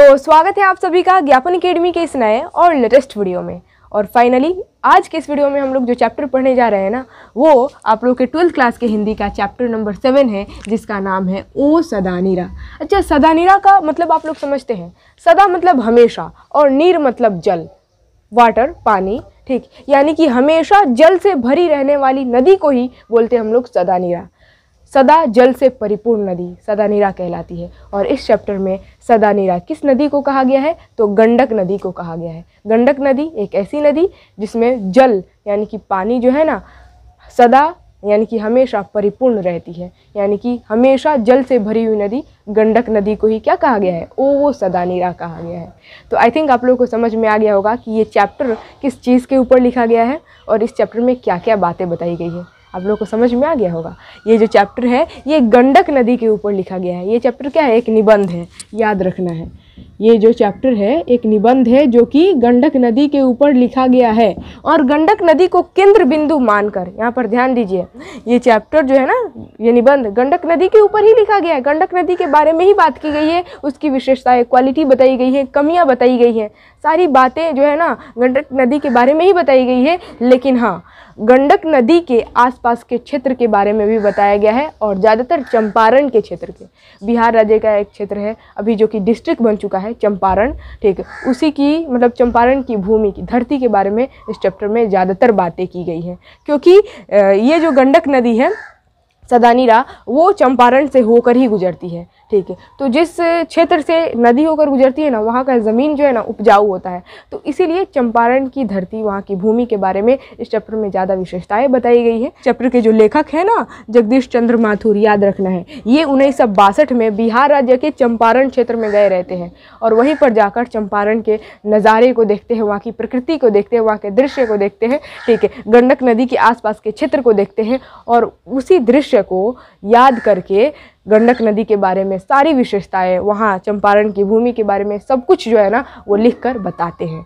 तो स्वागत है आप सभी का ज्ञापन अकेडमी के इस नए और लेटेस्ट वीडियो में और फाइनली आज के इस वीडियो में हम लोग जो चैप्टर पढ़ने जा रहे हैं ना वो आप लोग के ट्वेल्थ क्लास के हिंदी का चैप्टर नंबर सेवन है जिसका नाम है ओ सदानीरा अच्छा सदानीरा का मतलब आप लोग समझते हैं सदा मतलब हमेशा और नीर मतलब जल वाटर पानी ठीक यानी कि हमेशा जल से भरी रहने वाली नदी को ही बोलते हैं हम लोग सदानीरा सदा जल से परिपूर्ण नदी सदा नीरा कहलाती है और इस चैप्टर में सदा नीरा किस नदी को कहा गया है तो गंडक नदी को कहा गया है गंडक नदी एक ऐसी नदी जिसमें जल यानी कि पानी जो है ना सदा यानी कि हमेशा परिपूर्ण रहती है यानी कि हमेशा जल से भरी हुई नदी गंडक नदी को ही क्या कहा गया है ओ वो सदा नीरा कहा गया है तो आई थिंक आप लोगों को समझ में आ गया होगा कि ये चैप्टर किस चीज़ के ऊपर लिखा गया है और इस चैप्टर में क्या क्या बातें बताई गई हैं आप लोग को समझ में आ गया होगा ये जो चैप्टर है ये गंडक नदी के ऊपर लिखा गया है ये चैप्टर क्या है एक निबंध है याद रखना है ये जो चैप्टर है एक निबंध है जो कि गंडक नदी के ऊपर लिखा गया है और गंडक नदी को केंद्र बिंदु मानकर यहाँ पर ध्यान दीजिए ये चैप्टर जो है ना ये निबंध गंडक नदी के ऊपर ही लिखा गया है गंडक नदी के बारे में ही बात की गई है उसकी विशेषताएं क्वालिटी बताई गई है कमियाँ बताई गई हैं सारी बातें जो है ना गंडक नदी के बारे में ही बताई गई है लेकिन हाँ गंडक नदी के आसपास के क्षेत्र के बारे में भी बताया गया है और ज़्यादातर चंपारण के क्षेत्र के बिहार राज्य का एक क्षेत्र है अभी जो कि डिस्ट्रिक्ट बन चुका चुका है चंपारण ठीक है उसी की मतलब चंपारण की भूमि की धरती के बारे में इस चैप्टर में ज़्यादातर बातें की गई हैं क्योंकि ये जो गंडक नदी है सदानीरा वो चंपारण से होकर ही गुजरती है ठीक है तो जिस क्षेत्र से नदी होकर गुजरती है ना वहाँ का ज़मीन जो है ना उपजाऊ होता है तो इसीलिए चंपारण की धरती वहाँ की भूमि के बारे में इस चैप्टर में ज़्यादा विशेषताएँ बताई गई है चैप्टर के जो लेखक हैं ना जगदीश चंद्र माथुर याद रखना है ये उन्नीस में बिहार राज्य के चंपारण क्षेत्र में गए रहते हैं और वहीं पर जाकर चंपारण के नज़ारे को देखते हैं वहाँ की प्रकृति को देखते हैं वहाँ के दृश्य को देखते हैं ठीक है गंडक नदी के आसपास के क्षेत्र को देखते हैं और उसी दृश्य को याद करके गंडक नदी के बारे में सारी विशेषताएं वहाँ चंपारण की भूमि के बारे में सब कुछ जो है ना वो लिख कर बताते हैं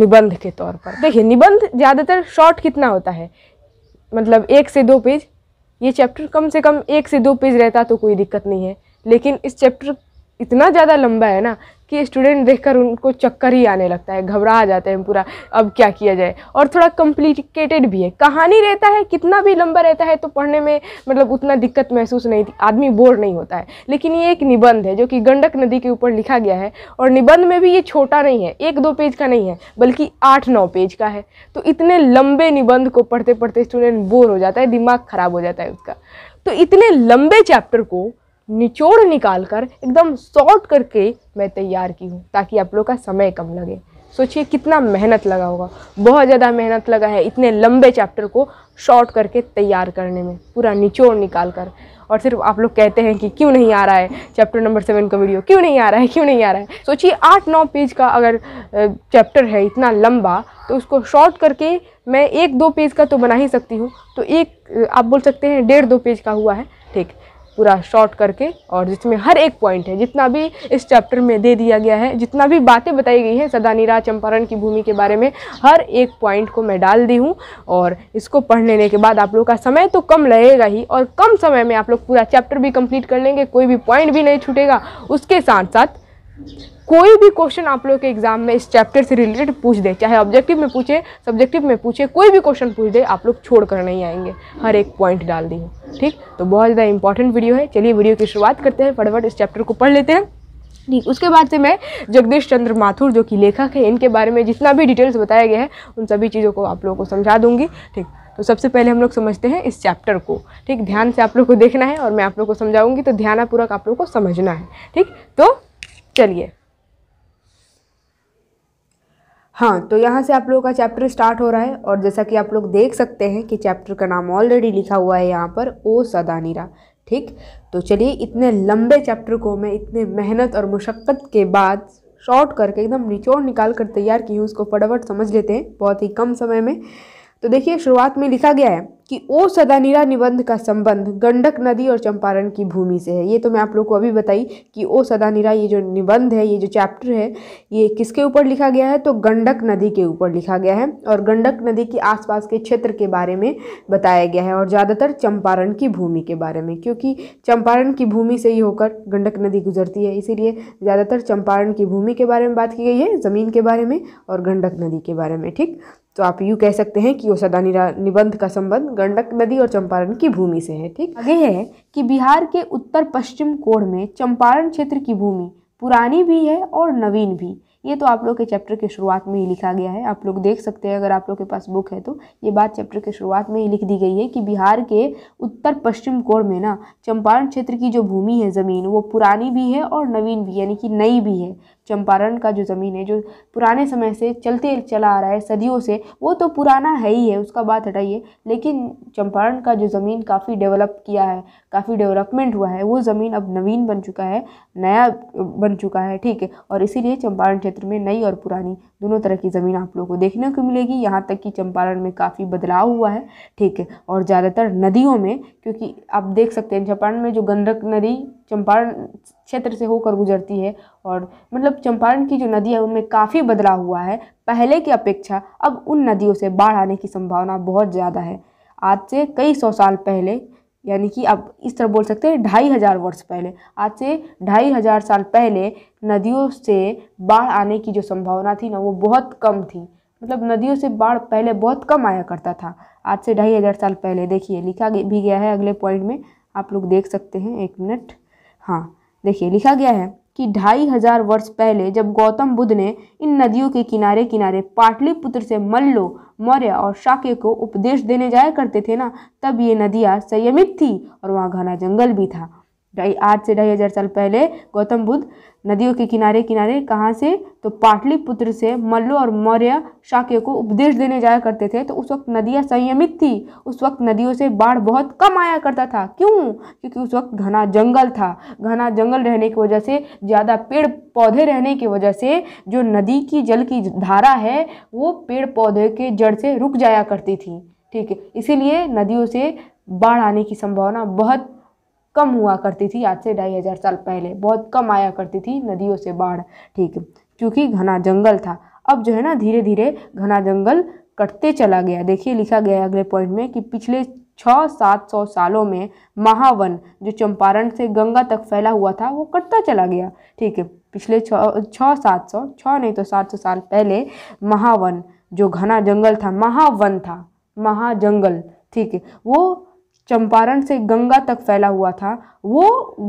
निबंध के तौर पर देखिए निबंध ज़्यादातर शॉर्ट कितना होता है मतलब एक से दो पेज ये चैप्टर कम से कम एक से दो पेज रहता तो कोई दिक्कत नहीं है लेकिन इस चैप्टर इतना ज़्यादा लंबा है ना कि स्टूडेंट देखकर उनको चक्कर ही आने लगता है घबरा जाते हैं पूरा अब क्या किया जाए और थोड़ा कॉम्प्लिकेटेड भी है कहानी रहता है कितना भी लंबा रहता है तो पढ़ने में मतलब उतना दिक्कत महसूस नहीं आदमी बोर नहीं होता है लेकिन ये एक निबंध है जो कि गंडक नदी के ऊपर लिखा गया है और निबंध में भी ये छोटा नहीं है एक दो पेज का नहीं है बल्कि आठ नौ पेज का है तो इतने लंबे निबंध को पढ़ते पढ़ते स्टूडेंट बोर हो जाता है दिमाग ख़राब हो जाता है उसका तो इतने लंबे चैप्टर को निचोड़ निकाल कर एकदम सॉर्ट करके मैं तैयार की हूँ ताकि आप लोग का समय कम लगे सोचिए कितना मेहनत लगा होगा बहुत ज़्यादा मेहनत लगा है इतने लंबे चैप्टर को शॉर्ट करके तैयार करने में पूरा निचोड़ निकाल कर और सिर्फ आप लोग कहते हैं कि क्यों नहीं आ रहा है चैप्टर नंबर सेवन का वीडियो क्यों नहीं आ रहा है क्यों नहीं आ रहा है सोचिए आठ नौ पेज का अगर चैप्टर है इतना लंबा तो उसको शॉर्ट करके मैं एक दो पेज का तो बना ही सकती हूँ तो एक आप बोल सकते हैं डेढ़ दो पेज का हुआ है ठीक पूरा शॉर्ट करके और जिसमें हर एक पॉइंट है जितना भी इस चैप्टर में दे दिया गया है जितना भी बातें बताई गई हैं सदानीरा चंपारण की भूमि के बारे में हर एक पॉइंट को मैं डाल दी हूँ और इसको पढ़ लेने के बाद आप लोग का समय तो कम लगेगा ही और कम समय में आप लोग पूरा चैप्टर भी कंप्लीट कर लेंगे कोई भी पॉइंट भी नहीं छूटेगा उसके साथ साथ कोई भी क्वेश्चन आप लोग के एग्जाम में इस चैप्टर से रिलेटेड पूछ दे चाहे ऑब्जेक्टिव में पूछे सब्जेक्टिव में पूछे कोई भी क्वेश्चन पूछ दे आप लोग छोड़ कर नहीं आएंगे हर एक पॉइंट डाल दी ठीक तो बहुत ज़्यादा इंपॉर्टेंट वीडियो है चलिए वीडियो की शुरुआत करते हैं फटाफट इस चैप्टर को पढ़ लेते हैं ठीक उसके बाद से मैं जगदीश चंद्र माथुर जो कि लेखक है इनके बारे में जितना भी डिटेल्स बताया गया है उन सभी चीज़ों को आप लोगों को समझा दूंगी ठीक तो सबसे पहले हम लोग समझते हैं इस चैप्टर को ठीक ध्यान से आप लोग को देखना है और मैं आप लोग को समझाऊंगी तो ध्यानपूर्वक आप लोग को समझना है ठीक तो चलिए हाँ तो यहाँ से आप लोगों का चैप्टर स्टार्ट हो रहा है और जैसा कि आप लोग देख सकते हैं कि चैप्टर का नाम ऑलरेडी लिखा हुआ है यहाँ पर ओ सदानीरा ठीक तो चलिए इतने लंबे चैप्टर को मैं इतने मेहनत और मुशक्क़त के बाद शॉर्ट करके एकदम निचोड़ निकाल कर तैयार की हूँ उसको फटाफट समझ लेते हैं बहुत ही कम समय में तो देखिए शुरुआत में लिखा गया है कि ओ सदानीरा निबंध का संबंध गंडक नदी और चंपारण की भूमि से है ये तो मैं आप लोग को अभी बताई कि ओ सदानीरा ये जो निबंध है ये जो चैप्टर है ये किसके ऊपर लिखा गया है तो गंडक नदी के ऊपर लिखा गया है और गंडक नदी के आसपास के क्षेत्र के बारे में बताया गया है और ज़्यादातर चंपारण की भूमि के बारे में क्योंकि चंपारण की भूमि से ही होकर गंडक नदी गुजरती है इसीलिए ज़्यादातर चंपारण की भूमि के बारे में बात की गई है ज़मीन के बारे में और गंडक नदी के बारे में ठीक तो आप यूँ कह सकते हैं कि ओषादा निबंध का संबंध गंडक नदी और चंपारण की भूमि से है ठीक आगे है कि बिहार के उत्तर पश्चिम कोण में चंपारण क्षेत्र की भूमि पुरानी भी है और नवीन भी ये तो आप लोग के चैप्टर के शुरुआत में ही लिखा गया है आप लोग देख सकते हैं अगर आप लोग के पास बुक है तो ये बात चैप्टर के शुरुआत में ही लिख दी गई है कि बिहार के उत्तर पश्चिम कोण में ना चंपारण क्षेत्र की जो भूमि है ज़मीन वो पुरानी भी है और नवीन भी यानी कि नई भी है चंपारण का जो ज़मीन है जो पुराने समय से चलते चला आ रहा है सदियों से वो तो पुराना है ही है उसका बात हटाइए लेकिन चंपारण का जो ज़मीन काफ़ी डेवलप किया है काफ़ी डेवलपमेंट हुआ है वो ज़मीन अब नवीन बन चुका है नया बन चुका है ठीक है और इसीलिए चंपारण क्षेत्र में नई और पुरानी दोनों तरह की ज़मीन आप लोगों को देखने को मिलेगी यहाँ तक कि चंपारण में काफ़ी बदलाव हुआ है ठीक है और ज़्यादातर नदियों में क्योंकि आप देख सकते हैं चंपारण में जो गंडक नदी चंपारण क्षेत्र से होकर गुजरती है और मतलब चंपारण की जो नदी है उनमें काफ़ी बदलाव हुआ है पहले की अपेक्षा अब उन नदियों से बाढ़ आने की संभावना बहुत ज़्यादा है आज से कई सौ साल पहले यानी कि आप इस तरह बोल सकते हैं ढाई हज़ार वर्ष पहले आज से ढाई हज़ार साल पहले नदियों से बाढ़ आने की जो संभावना थी ना वो बहुत कम थी मतलब नदियों से बाढ़ पहले बहुत कम आया करता था आज से ढाई हज़ार साल पहले देखिए लिखा भी गया है अगले पॉइंट में आप लोग देख सकते हैं एक मिनट हाँ देखिए लिखा गया है कि ढाई हजार वर्ष पहले जब गौतम बुद्ध ने इन नदियों के किनारे किनारे पाटलिपुत्र से मल्लो मौर्य और शाके को उपदेश देने जाया करते थे ना तब ये नदियाँ संयमित थी और वहाँ घना जंगल भी था ढाई आज से ढाई हजार साल पहले गौतम बुद्ध नदियों के किनारे किनारे कहाँ से तो पाटलिपुत्र से मल्लो और मौर्य शाक्य को उपदेश देने जाया करते थे तो उस वक्त नदियाँ संयमित थी उस वक्त नदियों से बाढ़ बहुत कम आया करता था क्यों क्योंकि उस वक्त घना जंगल था घना जंगल रहने की वजह से ज़्यादा पेड़ पौधे रहने की वजह से जो नदी की जल की धारा है वो पेड़ पौधे के जड़ से रुक जाया करती थी ठीक है इसीलिए नदियों से बाढ़ आने की संभावना बहुत कम हुआ करती थी आज से ढाई हज़ार साल पहले बहुत कम आया करती थी नदियों से बाढ़ ठीक क्योंकि घना जंगल था अब जो है ना धीरे धीरे घना जंगल कटते चला गया देखिए लिखा गया अगले पॉइंट में कि पिछले छः सात सौ सालों में महावन जो चंपारण से गंगा तक फैला हुआ था वो कटता चला गया ठीक है पिछले छः सात सौ छः नहीं तो सात सौ साल पहले महावन जो घना जंगल था महावन था महाजंगल ठीक है वो चंपारण से गंगा तक फैला हुआ था वो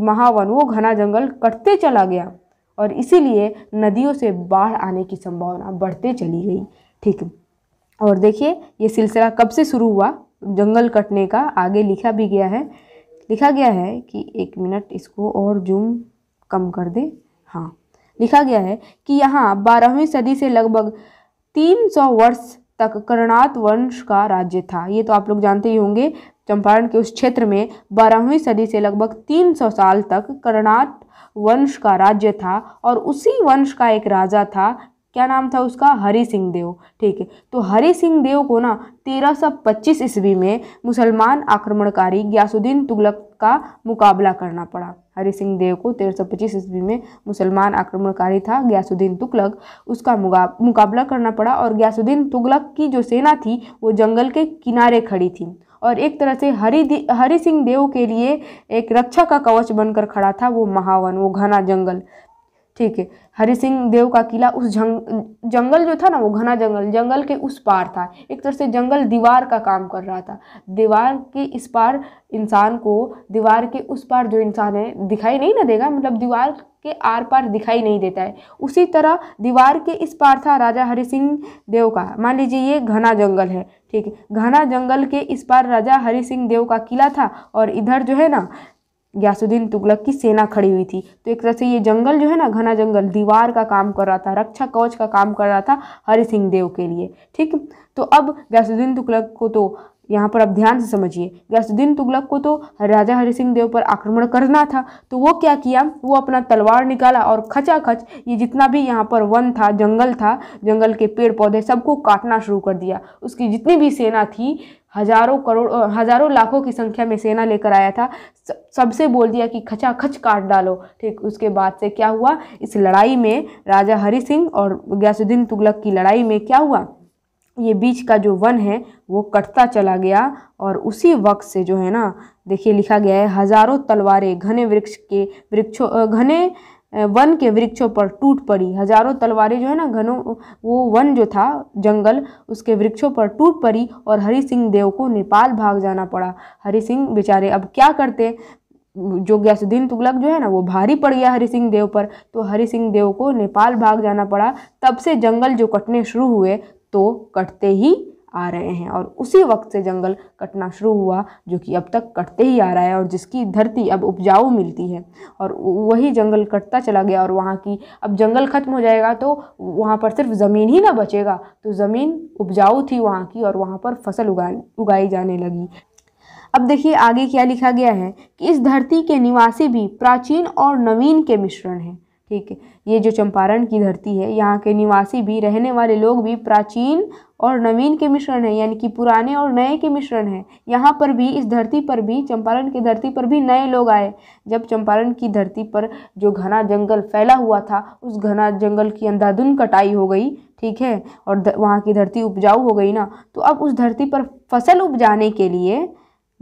महावन वो घना जंगल कटते चला गया और इसीलिए नदियों से बाढ़ आने की संभावना बढ़ते चली गई ठीक और देखिए ये सिलसिला कब से शुरू हुआ जंगल कटने का आगे लिखा भी गया है लिखा गया है कि एक मिनट इसको और जूम कम कर दे हाँ लिखा गया है कि यहाँ बारहवीं सदी से लगभग तीन सौ वर्ष तक कर्णात वंश का राज्य था ये तो आप लोग जानते ही होंगे चंपारण के उस क्षेत्र में बारहवीं सदी से लगभग 300 साल तक कर्णाट वंश का राज्य था और उसी वंश का एक राजा था क्या नाम था उसका हरि सिंह देव ठीक है तो हरि सिंह देव को ना 1325 ईस्वी में मुसलमान आक्रमणकारी ग्यासुद्दीन तुगलक का मुकाबला करना पड़ा हरि सिंह देव को 1325 ईस्वी में मुसलमान आक्रमणकारी था ग्यासुद्दीन तुगलक उसका मुकाबला करना पड़ा और ग्यासुद्दीन तुगलक की जो सेना थी वो जंगल के किनारे खड़ी थी और एक तरह से हरि हरि सिंह देव के लिए एक रक्षा का कवच बनकर खड़ा था वो महावन वो घना जंगल ठीक है हरि सिंह देव का किला उस जंग जंगल जो था ना वो घना जंगल जंगल के उस पार था एक तरह से जंगल दीवार का काम कर रहा था दीवार के इस पार इंसान को दीवार के उस पार जो इंसान है दिखाई नहीं ना देगा मतलब दीवार के आर पार दिखाई नहीं देता है उसी तरह दीवार के इस पार था राजा हरि सिंह देव का मान लीजिए ये घना जंगल है ठीक है घना जंगल के इस पार राजा हरि सिंह देव का किला था और इधर जो है ना ग्यासुद्दीन तुगलक की सेना खड़ी हुई थी तो एक तरह से ये जंगल जो है ना घना जंगल दीवार का काम कर रहा था रक्षा कवच का काम कर रहा था हरि सिंह देव के लिए ठीक तो अब गयासुद्दीन तुगलक को तो यहाँ पर आप ध्यान से समझिए गैसुद्दीन तुगलक को तो राजा हरि सिंह देव पर आक्रमण करना था तो वो क्या किया वो अपना तलवार निकाला और खचा खच ये जितना भी यहाँ पर वन था जंगल था जंगल के पेड़ पौधे सबको काटना शुरू कर दिया उसकी जितनी भी सेना थी हजारों करोड़ हजारों लाखों की संख्या में सेना लेकर आया था सबसे बोल दिया कि खचा खच काट डालो ठीक उसके बाद से क्या हुआ इस लड़ाई में राजा हरि सिंह और गयासुद्दीन तुगलक की लड़ाई में क्या हुआ ये बीच का जो वन है वो कटता चला गया और उसी वक्त से जो है ना देखिए लिखा गया है हजारों तलवारें घने वृक्ष के वृक्षों घने वन के वृक्षों पर टूट पड़ी हजारों तलवारें जो है ना घनों वो वन जो था जंगल उसके वृक्षों पर टूट पड़ी और हरि सिंह देव को नेपाल भाग जाना पड़ा हरि सिंह बेचारे अब क्या करते जो गैसुद्दीन तुगलक जो है ना वो भारी पड़ गया हरि सिंह देव पर तो हरि सिंह देव को नेपाल भाग जाना पड़ा तब से जंगल जो कटने शुरू हुए तो कटते ही आ रहे हैं और उसी वक्त से जंगल कटना शुरू हुआ जो कि अब तक कटते ही आ रहा है और जिसकी धरती अब उपजाऊ मिलती है और वही जंगल कटता चला गया और वहाँ की अब जंगल ख़त्म हो जाएगा तो वहाँ पर सिर्फ ज़मीन ही ना बचेगा तो ज़मीन उपजाऊ थी वहाँ की और वहाँ पर फसल उगा उगाई जाने लगी अब देखिए आगे क्या लिखा गया है कि इस धरती के निवासी भी प्राचीन और नवीन के मिश्रण हैं ठीक है ये जो चंपारण की धरती है यहाँ के निवासी भी रहने वाले लोग भी प्राचीन और नवीन के मिश्रण है यानी कि पुराने और नए के मिश्रण है यहाँ पर भी इस धरती पर भी चंपारण की धरती पर भी नए लोग आए जब चंपारण की धरती पर जो घना जंगल फैला हुआ था उस घना जंगल की अंधाधुन कटाई हो गई ठीक है और वहाँ की धरती उपजाऊ हो गई ना तो अब उस धरती पर फसल उपजाने के लिए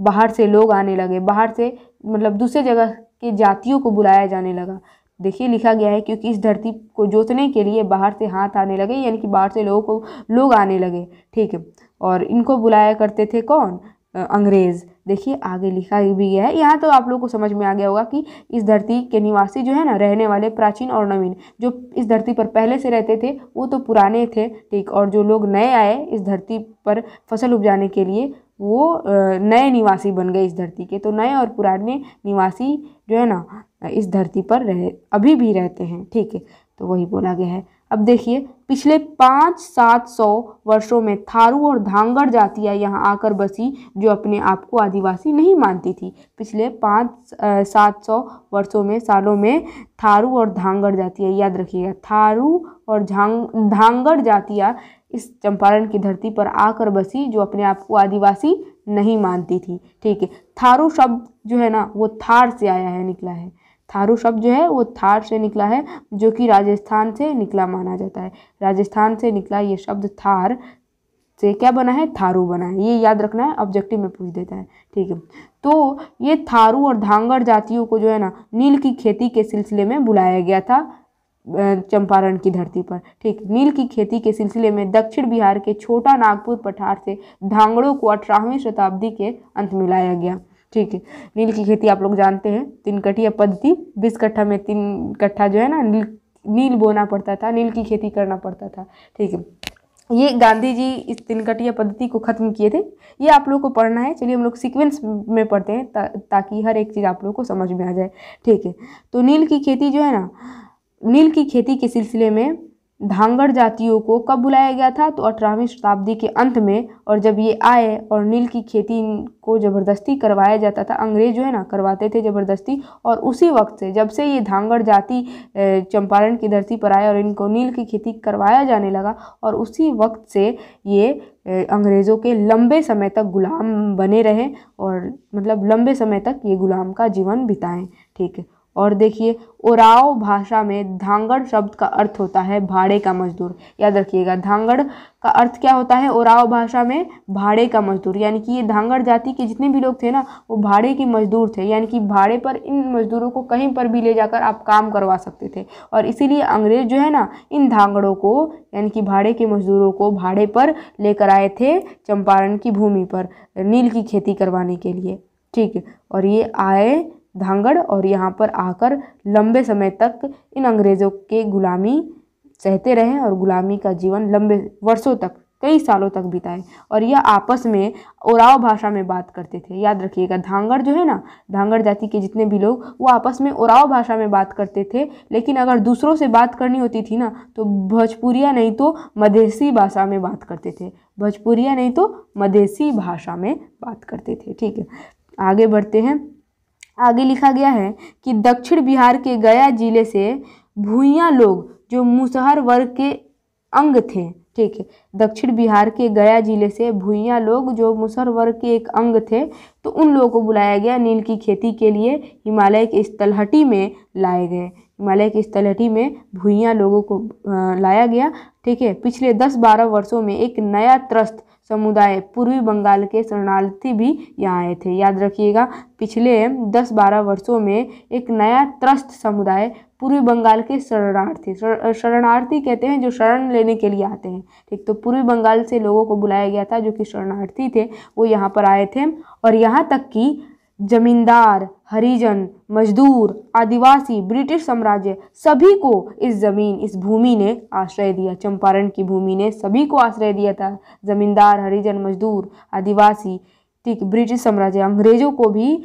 बाहर से लोग आने लगे बाहर से मतलब दूसरे जगह के जातियों को बुलाया जाने लगा देखिए लिखा गया है क्योंकि इस धरती को जोतने के लिए बाहर से हाथ आने लगे यानी कि बाहर से लोगों को लोग आने लगे ठीक है और इनको बुलाया करते थे कौन अंग्रेज़ देखिए आगे लिखा भी गया है यहाँ तो आप लोग को समझ में आ गया होगा कि इस धरती के निवासी जो है ना रहने वाले प्राचीन और नवीन जो इस धरती पर पहले से रहते थे वो तो पुराने थे ठीक और जो लोग नए आए इस धरती पर फसल उपजाने के लिए वो नए निवासी बन गए इस धरती के तो नए और पुराने निवासी जो है ना इस धरती पर रह अभी भी रहते हैं ठीक है तो वही बोला गया है अब देखिए पिछले पाँच सात सौ वर्षों में थारू और धांगड़ जातियाँ यहाँ आकर बसी जो अपने आप को आदिवासी नहीं मानती थी पिछले पाँच सात सौ वर्षों में सालों में थारू और धांगड़ जातियाँ याद रखिएगा थारू और झांग धांगड़ जातियाँ इस चंपारण की धरती पर आकर बसी जो अपने आप को आदिवासी नहीं मानती थी ठीक है थारू शब्द जो है ना वो थार से आया है निकला है थारू शब्द जो है वो थार से निकला है जो कि राजस्थान से निकला माना जाता है राजस्थान से निकला ये शब्द थार से क्या बना है थारू बना है ये याद रखना है ऑब्जेक्टिव में पूछ देता है ठीक है तो ये थारू और धांगड़ जातियों को जो है ना नील की खेती के सिलसिले में बुलाया गया था चंपारण की धरती पर ठीक नील की खेती के सिलसिले में दक्षिण बिहार के छोटा नागपुर पठार से धांगड़ों को अठारहवीं शताब्दी के अंत में लाया गया ठीक है नील की खेती आप लोग जानते हैं तीन कटिया पद्धति बीस कट्ठा में तीन कट्ठा जो है ना नील नील बोना पड़ता था नील की खेती करना पड़ता था ठीक है ये गांधी जी इस तिनकटिया पद्धति को ख़त्म किए थे ये आप लोग को पढ़ना है चलिए हम लोग सीक्वेंस में पढ़ते हैं ता, ताकि हर एक चीज़ आप लोग को समझ में आ जाए ठीक है तो नील की खेती जो है ना नील की खेती के सिलसिले में धांगड़ जातियों को कब बुलाया गया था तो अठारहवीं शताब्दी के अंत में और जब ये आए और नील की खेती को ज़बरदस्ती करवाया जाता था अंग्रेज जो है ना करवाते थे ज़बरदस्ती और उसी वक्त से जब से ये धांगड़ जाति चंपारण की धरती पर आए और इनको नील की खेती करवाया जाने लगा और उसी वक्त से ये अंग्रेज़ों के लंबे समय तक गुलाम बने रहे और मतलब लंबे समय तक ये गुलाम का जीवन बिताएँ ठीक है और देखिए उराव भाषा में धांगड़ शब्द का अर्थ होता है भाड़े का मजदूर याद रखिएगा धांगड़ का अर्थ क्या होता है उराव भाषा में भाड़े का मजदूर यानी कि ये धांगड़ जाति के जितने भी लोग थे ना वो भाड़े के मजदूर थे यानी कि भाड़े पर इन मजदूरों को कहीं पर भी ले जाकर आप काम करवा सकते थे और इसीलिए अंग्रेज जो है ना इन धांगड़ों को यानी कि भाड़े के मजदूरों को भाड़े पर लेकर आए थे चंपारण की भूमि पर नील की खेती करवाने के लिए ठीक और ये आए धांगड़ और यहाँ पर आकर लंबे समय तक इन अंग्रेज़ों के गुलामी सहते रहे और गुलामी का जीवन लंबे वर्षों तक कई सालों तक बिताए और यह आपस में ओराव भाषा में बात करते थे याद रखिएगा धांगड़ जो है ना धांगड़ जाति के जितने भी लोग वो आपस में ओराव भाषा में बात करते थे लेकिन अगर दूसरों से बात करनी होती थी ना तो भोजपुरिया नहीं तो मधेसी भाषा में बात करते थे भोजपुरिया नहीं तो मधेसी भाषा में बात करते थे ठीक है आगे बढ़ते हैं आगे लिखा गया है कि दक्षिण बिहार के गया जिले से भूया लोग जो मुसहर वर्ग के अंग थे ठीक है दक्षिण बिहार के गया जिले से भूया लोग जो मुसहर वर्ग के एक अंग थे तो उन लोगों को बुलाया गया नील की खेती के लिए हिमालय के इस तलहटी में लाए गए हिमालय की इस तलहटी में भूया लोगों को लाया गया ठीक है पिछले दस बारह वर्षों में एक नया त्रस्त समुदाय पूर्वी बंगाल के शरणार्थी भी यहाँ आए थे याद रखिएगा पिछले 10-12 वर्षों में एक नया त्रस्त समुदाय पूर्वी बंगाल के शरणार्थी शरणार्थी कहते हैं जो शरण लेने के लिए आते हैं ठीक तो पूर्वी बंगाल से लोगों को बुलाया गया था जो कि शरणार्थी थे वो यहाँ पर आए थे और यहाँ तक कि जमींदार हरिजन मजदूर आदिवासी ब्रिटिश साम्राज्य सभी को इस ज़मीन इस भूमि ने आश्रय दिया चंपारण की भूमि ने सभी को आश्रय दिया था जमींदार हरिजन मजदूर आदिवासी ठीक ब्रिटिश साम्राज्य अंग्रेजों को भी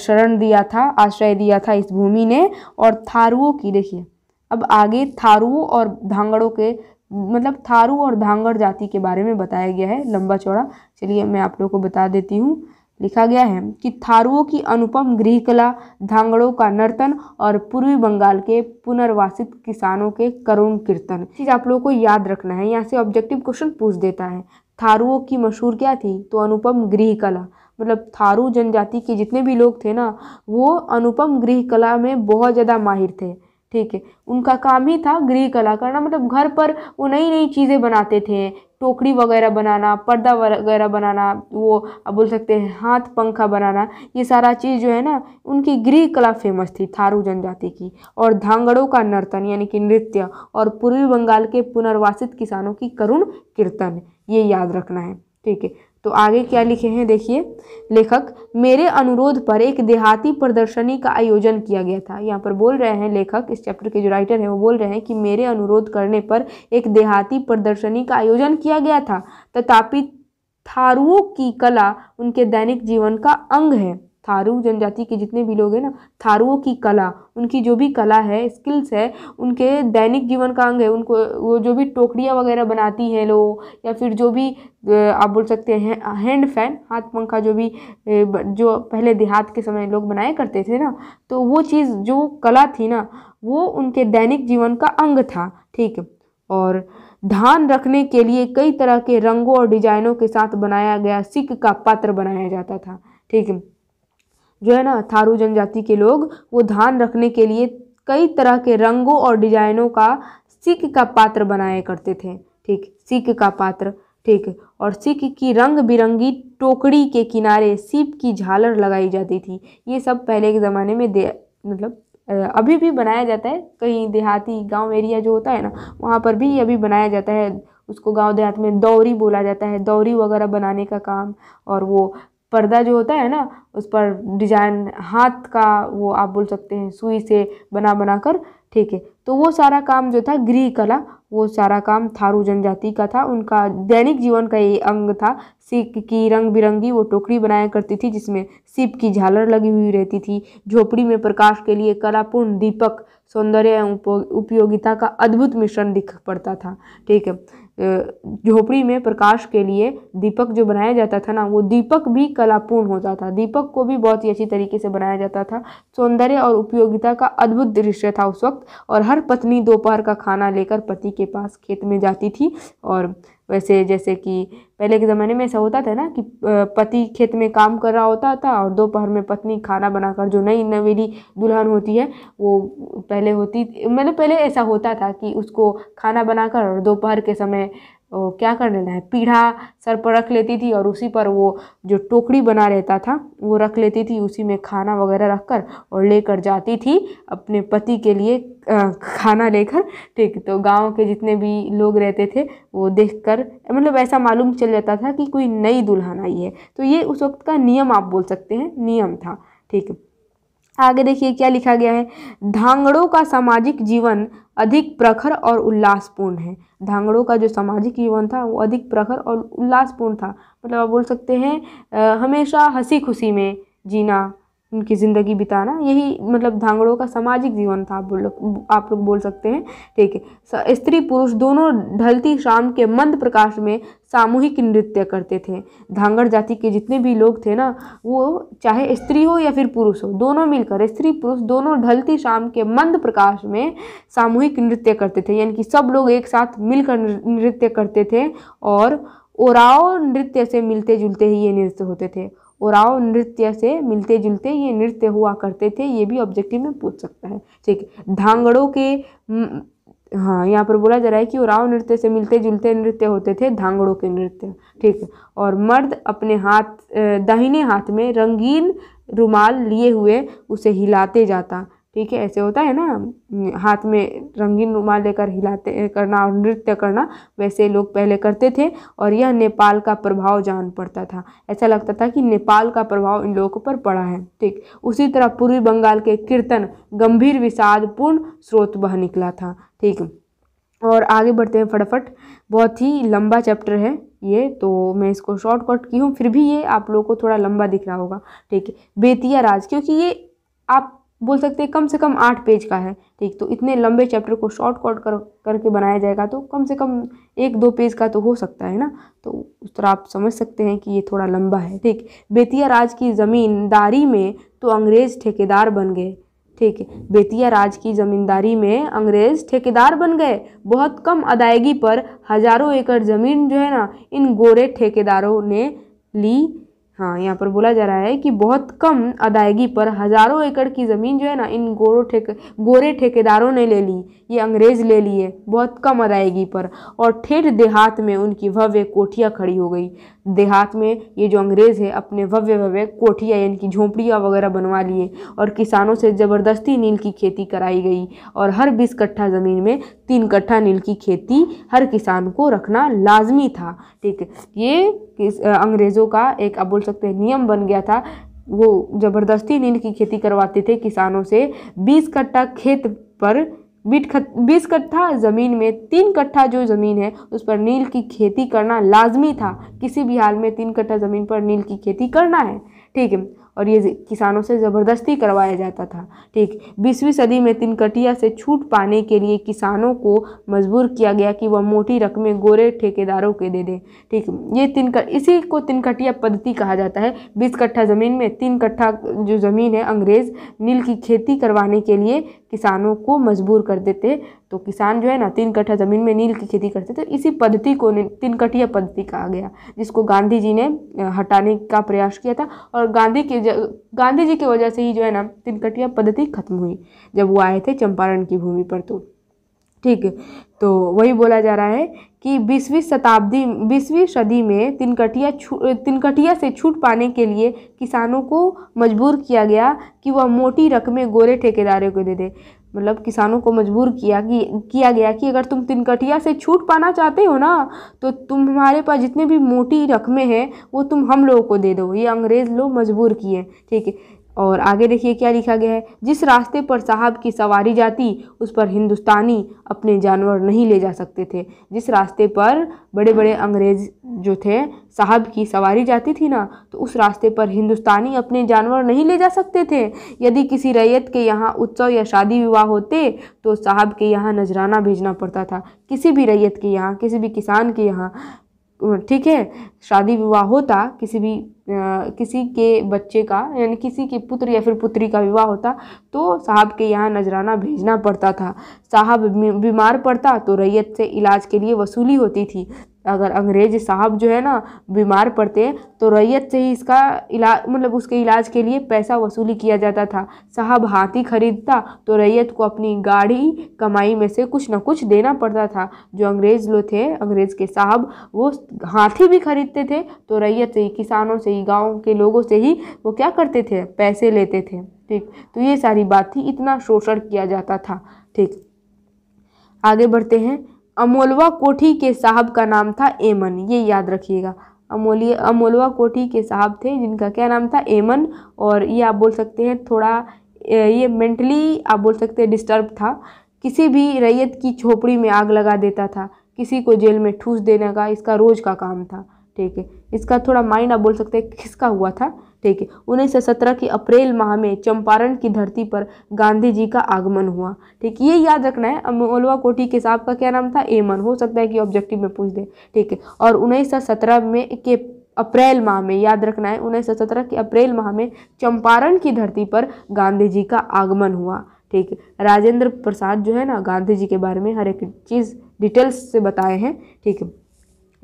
शरण दिया था आश्रय दिया था इस भूमि ने और थारुओं की देखिए अब आगे थारुओं और धांगड़ों के मतलब थारू और धांगड़ जाति के बारे में बताया गया है लंबा चौड़ा चलिए मैं आप लोगों को बता देती हूँ लिखा गया है कि थारुओं की अनुपम गृह कला धांगड़ों का नर्तन और पूर्वी बंगाल के पुनर्वासित किसानों के करुण कीर्तन चीज़ आप लोगों को याद रखना है यहाँ से ऑब्जेक्टिव क्वेश्चन पूछ देता है थारुओं की मशहूर क्या थी तो अनुपम गृह कला मतलब थारू जनजाति के जितने भी लोग थे ना वो अनुपम गृह कला में बहुत ज़्यादा माहिर थे ठीक है उनका काम ही था गृह कला करना मतलब घर पर वो नई नई चीज़ें बनाते थे टोकरी वगैरह बनाना पर्दा वगैरह बनाना वो अब बोल सकते हैं हाथ पंखा बनाना ये सारा चीज़ जो है ना उनकी गृह कला फेमस थी थारू जनजाति की और धांगड़ों का नर्तन यानी कि नृत्य और पूर्वी बंगाल के पुनर्वासित किसानों की करुण कीर्तन ये याद रखना है ठीक है तो आगे क्या लिखे हैं देखिए लेखक मेरे अनुरोध पर एक देहाती प्रदर्शनी का आयोजन किया गया था यहाँ पर बोल रहे हैं लेखक इस चैप्टर के जो राइटर हैं वो बोल रहे हैं कि मेरे अनुरोध करने पर एक देहाती प्रदर्शनी का आयोजन किया गया था तथापि थारुओं की कला उनके दैनिक जीवन का अंग है थारू जनजाति के जितने भी लोग हैं ना थारुओं की कला उनकी जो भी कला है स्किल्स है उनके दैनिक जीवन का अंग है उनको वो जो भी टोकरियाँ वगैरह बनाती हैं लोग या फिर जो भी आप बोल सकते हैं हैंड फैन हाथ पंखा जो भी जो पहले देहात के समय लोग बनाए करते थे ना तो वो चीज़ जो कला थी ना वो उनके दैनिक जीवन का अंग था ठीक और धान रखने के लिए कई तरह के रंगों और डिजाइनों के साथ बनाया गया सिक का पात्र बनाया जाता था ठीक है जो है ना थारू जनजाति के लोग वो धान रखने के लिए कई तरह के रंगों और डिजाइनों का सिक का पात्र बनाया करते थे ठीक सिक का पात्र ठीक और सिक की रंग बिरंगी टोकरी के किनारे सीप की झालर लगाई जाती थी ये सब पहले के ज़माने में दे मतलब अभी भी बनाया जाता है कहीं देहाती गांव एरिया जो होता है ना वहाँ पर भी अभी बनाया जाता है उसको गांव देहात में दौरी बोला जाता है दौरी वगैरह बनाने का काम और वो पर्दा जो होता है ना उस पर डिजाइन हाथ का वो आप बोल सकते हैं सुई से बना बना कर ठीक है तो वो सारा काम जो था गृह कला वो सारा काम थारू जनजाति का था उनका दैनिक जीवन का ये अंग था सीप की रंग बिरंगी वो टोकरी बनाया करती थी जिसमें सिप की झालर लगी हुई रहती थी झोपड़ी में प्रकाश के लिए कलापूर्ण दीपक सौंदर्य उपयोगिता का अद्भुत मिश्रण दिख पड़ता था ठीक है झोपड़ी में प्रकाश के लिए दीपक जो बनाया जाता था ना वो दीपक भी कलापूर्ण होता था दीपक को भी बहुत ही अच्छी तरीके से बनाया जाता था सौंदर्य और उपयोगिता का अद्भुत दृश्य था उस वक्त और हर पत्नी दोपहर का खाना लेकर पति के पास खेत में जाती थी और वैसे जैसे कि पहले के ज़माने में ऐसा होता था ना कि पति खेत में काम कर रहा होता था और दोपहर में पत्नी खाना बनाकर जो नई नवेली दुल्हन होती है वो पहले होती मतलब पहले ऐसा होता था कि उसको खाना बनाकर और दोपहर के समय तो क्या क्या लेना है पीढ़ा सर पर रख लेती थी और उसी पर वो जो टोकरी बना रहता था वो रख लेती थी उसी में खाना वगैरह रख कर और लेकर जाती थी अपने पति के लिए खाना लेकर ठीक तो गांव के जितने भी लोग रहते थे वो देखकर मतलब ऐसा मालूम चल जाता था कि कोई नई दुल्हन आई है तो ये उस वक्त का नियम आप बोल सकते हैं नियम था ठीक आगे देखिए क्या लिखा गया है धांगड़ों का सामाजिक जीवन अधिक प्रखर और उल्लासपूर्ण है धांगड़ों का जो सामाजिक जीवन था वो अधिक प्रखर और उल्लासपूर्ण था मतलब आप बोल सकते हैं हमेशा हंसी खुशी में जीना उनकी ज़िंदगी बिताना यही मतलब धांगड़ों का सामाजिक जीवन था आप लोग आप लोग बोल सकते हैं ठीक है स्त्री पुरुष दोनों ढलती शाम के मंद प्रकाश में सामूहिक नृत्य करते थे धांगड़ जाति के जितने भी लोग थे ना वो चाहे स्त्री हो या फिर पुरुष हो दोनों मिलकर स्त्री पुरुष दोनों ढलती शाम के मंद प्रकाश में सामूहिक नृत्य करते थे यानी कि सब लोग एक साथ मिलकर नृत्य करते थे और ओराव नृत्य से मिलते जुलते ही ये नृत्य होते थे उराव नृत्य से मिलते जुलते ये नृत्य हुआ करते थे ये भी ऑब्जेक्टिव में पूछ सकता है ठीक धांगड़ों के हाँ यहाँ पर बोला जा रहा है कि उराव नृत्य से मिलते जुलते नृत्य होते थे धांगड़ों के नृत्य ठीक है और मर्द अपने हाथ दाहिने हाथ में रंगीन रुमाल लिए हुए उसे हिलाते जाता ठीक है ऐसे होता है ना हाथ में रंगीन रुमाल लेकर हिलाते करना और नृत्य करना वैसे लोग पहले करते थे और यह नेपाल का प्रभाव जान पड़ता था ऐसा लगता था कि नेपाल का प्रभाव इन लोगों पर पड़ा है ठीक उसी तरह पूर्वी बंगाल के कीर्तन गंभीर विषादपूर्ण स्रोत बह निकला था ठीक और आगे बढ़ते हैं फटाफट बहुत ही लंबा चैप्टर है ये तो मैं इसको शॉर्टकट की हूँ फिर भी ये आप लोगों को थोड़ा लंबा दिख रहा होगा ठीक है बेतिया राज क्योंकि ये आप बोल सकते हैं कम से कम आठ पेज का है ठीक तो इतने लंबे चैप्टर को शॉर्ट कट कर करके बनाया जाएगा तो कम से कम एक दो पेज का तो हो सकता है ना तो उस तरह आप समझ सकते हैं कि ये थोड़ा लंबा है ठीक बेतिया राज की ज़मींदारी में तो अंग्रेज़ ठेकेदार बन गए ठीक है बेतिया राज की ज़मींदारी में अंग्रेज़ ठेकेदार बन गए बहुत कम अदायगी पर हज़ारों एकड़ ज़मीन जो है ना इन गोरे ठेकेदारों ने ली हाँ यहाँ पर बोला जा रहा है कि बहुत कम अदायगी पर हज़ारों एकड़ की ज़मीन जो है ना इन गोरों ठेके गोरे ठेकेदारों ने ले ली ये अंग्रेज़ ले लिए बहुत कम अदायगी पर और ठेठ देहात में उनकी भव्य कोठियाँ खड़ी हो गई देहात में ये जो अंग्रेज़ है अपने भव्य भव्य कोठियाँ यानी कि झोंपड़ियाँ वगैरह बनवा लिए और किसानों से ज़बरदस्ती नील की खेती कराई गई और हर बीस कट्ठा ज़मीन में तीन कट्ठा नील की खेती हर किसान को रखना लाजमी था ठीक है ये अंग्रेज़ों का एक अब बोल सकते हैं नियम बन गया था वो ज़बरदस्ती नील की खेती करवाते थे किसानों से बीस कट्ठा खेत पर बीट खत बीस कट्ठा ज़मीन में तीन कट्ठा जो ज़मीन है उस पर नील की खेती करना लाजमी था किसी भी हाल में तीन कट्ठा ज़मीन पर नील की खेती करना है ठीक है और ये किसानों से ज़बरदस्ती करवाया जाता था ठीक बीसवीं सदी में तिनकटिया से छूट पाने के लिए किसानों को मजबूर किया गया कि वह मोटी रकमें गोरे ठेकेदारों के दे दें ठीक ये तिन इसी को तिनकटिया पद्धति कहा जाता है बीस कट्ठा ज़मीन में तीन कट्ठा जो ज़मीन है अंग्रेज़ नील की खेती करवाने के लिए किसानों को मजबूर कर देते तो किसान जो है ना तीन कट्ठा ज़मीन में नील की खेती करते थे तो इसी पद्धति को तीन कटिया पद्धति कहा गया जिसको गांधी जी ने हटाने का प्रयास किया था और गांधी के गांधी जी की वजह से ही जो है ना तीन कटिया पद्धति खत्म हुई जब वो आए थे चंपारण की भूमि पर तो ठीक तो वही बोला जा रहा है कि बीसवीं शताब्दी बीसवीं सदी में तिनकटिया तिनकटिया से छूट पाने के लिए किसानों को मजबूर किया गया कि वह मोटी रकमें गोरे ठेकेदारों को दे दे मतलब किसानों को मजबूर किया कि किया गया कि अगर तुम तिनकटिया से छूट पाना चाहते हो ना तो तुम हमारे पास जितने भी मोटी रकमें हैं वो तुम हम लोगों को दे दो ये अंग्रेज़ लोग मजबूर किए ठीक है और आगे देखिए क्या लिखा गया है जिस रास्ते पर साहब की सवारी जाती उस पर हिंदुस्तानी अपने जानवर नहीं ले जा सकते थे जिस रास्ते पर बड़े बड़े अंग्रेज जो थे साहब की सवारी जाती थी ना तो उस रास्ते पर हिंदुस्तानी अपने जानवर नहीं ले जा सकते थे यदि किसी रैयत के यहाँ उत्सव या शादी विवाह होते तो साहब के यहाँ नजराना भेजना पड़ता था किसी भी रैयत के यहाँ किसी भी किसान के यहाँ ठीक है शादी विवाह होता किसी भी आ, किसी के बच्चे का यानी किसी के पुत्र या फिर पुत्री का विवाह होता तो साहब के यहाँ नजराना भेजना पड़ता था साहब बीमार पड़ता तो रैयत से इलाज के लिए वसूली होती थी अगर अंग्रेज साहब जो है ना बीमार पड़ते तो रैयत से ही इसका इलाज मतलब उसके इलाज के लिए पैसा वसूली किया जाता था साहब हाथी खरीदता तो रैयत को अपनी गाड़ी कमाई में से कुछ ना कुछ देना पड़ता था जो अंग्रेज लोग थे अंग्रेज के साहब वो हाथी भी खरीदते थे तो रैयत से ही किसानों से ही गाँव के लोगों से ही वो क्या करते थे पैसे लेते थे ठीक तो ये सारी बात थी इतना शोषण किया जाता था ठीक आगे बढ़ते हैं अमोलवा कोठी के साहब का नाम था एमन ये याद रखिएगा अमोलिय अमोलवा कोठी के साहब थे जिनका क्या नाम था एमन और ये आप बोल सकते हैं थोड़ा ये मेंटली आप बोल सकते हैं डिस्टर्ब था किसी भी रैयत की झोपड़ी में आग लगा देता था किसी को जेल में ठूस देने का इसका रोज़ का काम था ठीक है इसका थोड़ा माइंड आप बोल सकते हैं किसका हुआ था ठीक है उन्नीस सौ सत्रह की अप्रैल माह में चंपारण की धरती पर गांधी जी का आगमन हुआ ठीक ये याद रखना है अमोलवा कोठी के साहब का क्या नाम था एमन हो सकता है कि ऑब्जेक्टिव में पूछ दे ठीक है और उन्नीस सौ सत्रह में के अप्रैल माह में याद रखना है उन्नीस सौ सत्रह के अप्रैल माह में चंपारण की धरती पर गांधी जी का आगमन हुआ ठीक है राजेंद्र प्रसाद जो है ना गांधी जी के बारे में हर एक चीज़ डिटेल्स से बताए हैं ठीक है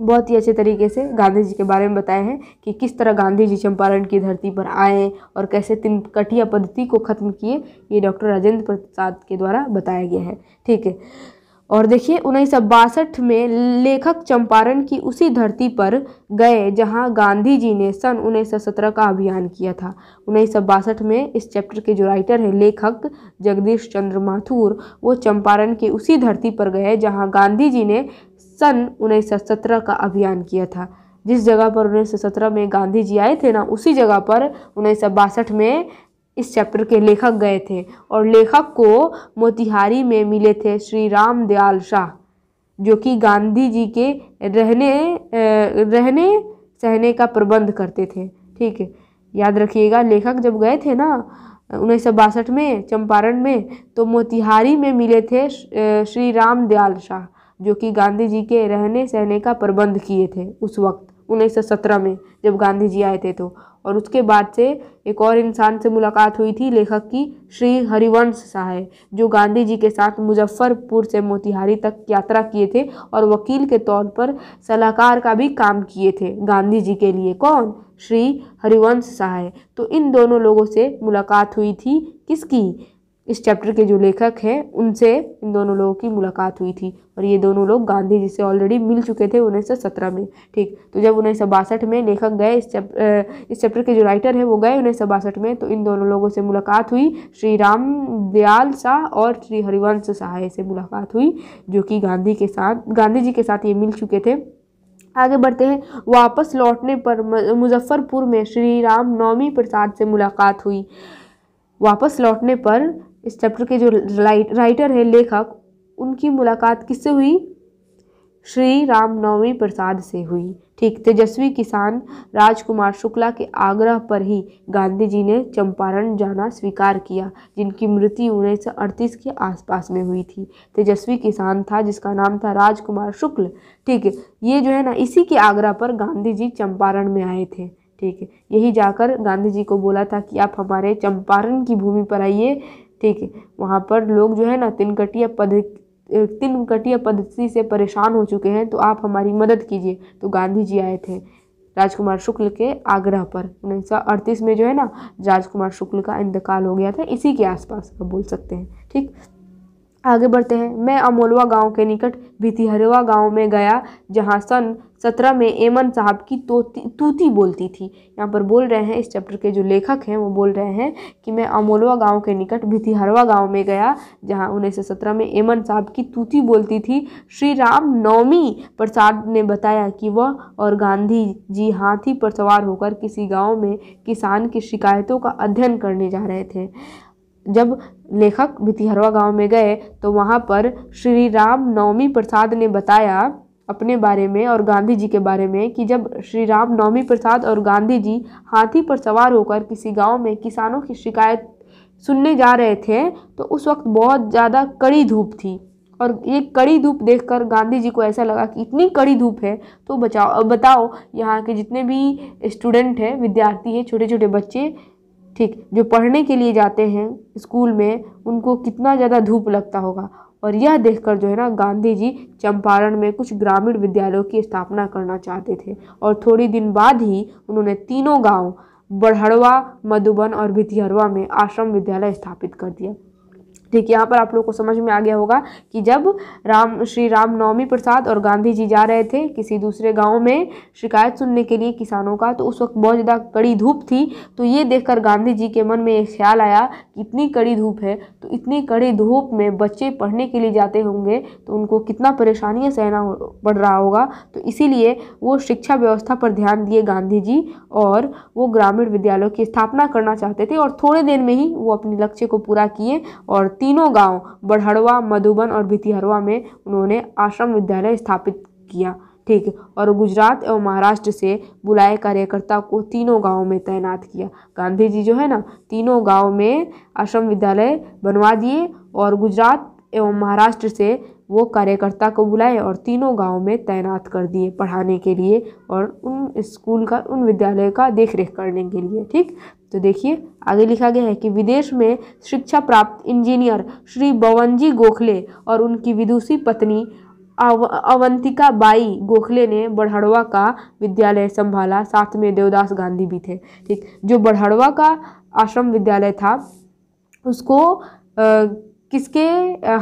बहुत ही अच्छे तरीके से गांधी जी के बारे में बताए हैं कि किस तरह गांधी जी चंपारण की धरती पर आए और कैसे तीन कटिया पद्धति को ख़त्म किए ये डॉक्टर राजेंद्र प्रसाद के द्वारा बताया गया है ठीक है और देखिए उन्नीस में लेखक चंपारण की उसी धरती पर गए जहां गांधी जी ने सन सत्रह का अभियान किया था उन्नीस में इस चैप्टर के जो राइटर हैं लेखक जगदीश चंद्र माथुर वो चंपारण की उसी धरती पर गए जहां गांधी जी ने सन उन्नीस सौ सत्रह का अभियान किया था जिस जगह पर उन्नीस सौ सत्रह में गांधी जी आए थे ना उसी जगह पर उन्नीस सौ बासठ में इस चैप्टर के लेखक गए थे और लेखक को मोतिहारी में मिले थे श्री राम दयाल शाह जो कि गांधी जी के रहने रहने सहने का प्रबंध करते थे ठीक है याद रखिएगा लेखक जब गए थे ना उन्नीस सौ बासठ में चंपारण में तो मोतिहारी में मिले थे श्री राम दयाल शाह जो कि गांधी जी के रहने सहने का प्रबंध किए थे उस वक्त 1917 में जब गांधी जी आए थे तो और उसके बाद से एक और इंसान से मुलाकात हुई थी लेखक की श्री हरिवंश साहे जो गांधी जी के साथ मुजफ्फरपुर से मोतिहारी तक यात्रा किए थे और वकील के तौर पर सलाहकार का भी काम किए थे गांधी जी के लिए कौन श्री हरिवंश साहे तो इन दोनों लोगों से मुलाकात हुई थी किसकी इस चैप्टर के जो लेखक हैं उनसे इन दोनों लोगों की मुलाकात हुई थी और ये दोनों लोग गांधी जी से ऑलरेडी मिल चुके थे उन्नीस सौ सत्रह में ठीक तो जब उन्नीस सौ बासठ में लेखक गए इस चैप्टर इस चैप्टर के जो राइटर हैं वो गए उन्नीस सौ बासठ में तो इन दोनों लोगों से मुलाकात हुई श्री राम दयाल शाह और श्री हरिवंश सहाय से मुलाकात हुई जो कि गांधी के साथ गांधी जी के साथ ये मिल चुके थे आगे बढ़ते हैं वापस लौटने पर मुजफ्फरपुर में श्री राम नवमी प्रसाद से मुलाकात हुई वापस लौटने पर इस चैप्टर के जो राइटर है लेखक उनकी मुलाकात किससे हुई श्री रामनवमी प्रसाद से हुई ठीक तेजस्वी किसान राजकुमार शुक्ला के आग्रह पर ही गांधी जी ने चंपारण जाना स्वीकार किया जिनकी मृत्यु उन्नीस के आसपास में हुई थी तेजस्वी किसान था जिसका नाम था राजकुमार शुक्ल ठीक है ये जो है ना इसी के आग्रह पर गांधी जी चंपारण में आए थे ठीक है यही जाकर गांधी जी को बोला था कि आप हमारे चंपारण की भूमि पर आइए ठीक है वहाँ पर लोग जो है ना तिनकटिया पद तिनकटिया पद्धति से परेशान हो चुके हैं तो आप हमारी मदद कीजिए तो गांधी जी आए थे राजकुमार शुक्ल के आग्रह पर उन्नीस सौ अड़तीस में जो है ना राजकुमार शुक्ल का इंतकाल हो गया था इसी के आसपास आप बोल सकते हैं ठीक आगे बढ़ते हैं मैं अमोलवा गांव के निकट भितिहरवा गांव में गया जहां सन सत्रह में एमन साहब की तोती तूती बोलती थी यहाँ पर बोल रहे हैं इस चैप्टर के जो लेखक हैं वो बोल रहे हैं कि मैं अमोलवा गांव के निकट भितिहरवा गांव में गया जहाँ उन्नीस सौ सत्रह में एमन साहब की तूती बोलती थी श्री राम नवमी प्रसाद ने बताया कि वह और गांधी जी हाथी पर सवार होकर किसी गाँव में किसान की शिकायतों का अध्ययन करने जा रहे थे जब लेखक भितिहरवा गांव में गए तो वहाँ पर श्री राम नवमी प्रसाद ने बताया अपने बारे में और गांधी जी के बारे में कि जब श्री राम नवमी प्रसाद और गांधी जी हाथी पर सवार होकर किसी गांव में किसानों की शिकायत सुनने जा रहे थे तो उस वक्त बहुत ज़्यादा कड़ी धूप थी और ये कड़ी धूप देखकर गांधी जी को ऐसा लगा कि इतनी कड़ी धूप है तो बचाओ बताओ यहाँ के जितने भी स्टूडेंट हैं विद्यार्थी हैं छोटे छोटे बच्चे ठीक जो पढ़ने के लिए जाते हैं स्कूल में उनको कितना ज़्यादा धूप लगता होगा और यह देखकर जो है ना गांधी जी चंपारण में कुछ ग्रामीण विद्यालयों की स्थापना करना चाहते थे और थोड़ी दिन बाद ही उन्होंने तीनों गाँव बढ़हड़वा मधुबन और भितिहरवा में आश्रम विद्यालय स्थापित कर दिया ठीक यहाँ पर आप लोग को समझ में आ गया होगा कि जब राम श्री राम नवमी प्रसाद और गांधी जी जा रहे थे किसी दूसरे गांव में शिकायत सुनने के लिए किसानों का तो उस वक्त बहुत ज़्यादा कड़ी धूप थी तो ये देखकर गांधी जी के मन में एक ख्याल आया कि इतनी कड़ी धूप है तो इतनी कड़ी धूप में बच्चे पढ़ने के लिए जाते होंगे तो उनको कितना परेशानियाँ सहना पड़ रहा होगा तो इसीलिए वो शिक्षा व्यवस्था पर ध्यान दिए गांधी जी और वो ग्रामीण विद्यालयों की स्थापना करना चाहते थे और थोड़े देर में ही वो अपने लक्ष्य को पूरा किए और तीनों गांव बढ़हड़वा मधुबन और भितिहरवा में उन्होंने आश्रम विद्यालय स्थापित किया ठीक और गुजरात एवं महाराष्ट्र से बुलाए कार्यकर्ता को तीनों गाँव में तैनात किया गांधी जी जो है ना तीनों गाँव में आश्रम विद्यालय बनवा दिए और गुजरात एवं महाराष्ट्र से वो कार्यकर्ता को बुलाए और तीनों गाँव में तैनात कर दिए पढ़ाने के लिए और उन स्कूल का उन विद्यालय का देख रेख करने के लिए ठीक तो देखिए आगे लिखा गया है कि विदेश में शिक्षा प्राप्त इंजीनियर श्री बवनजी गोखले और उनकी विदुषी पत्नी अव, अवंतिका बाई गोखले ने बढ़ड़वा का विद्यालय संभाला साथ में देवदास गांधी भी थे ठीक जो बढ़ड़वा का आश्रम विद्यालय था उसको आ, किसके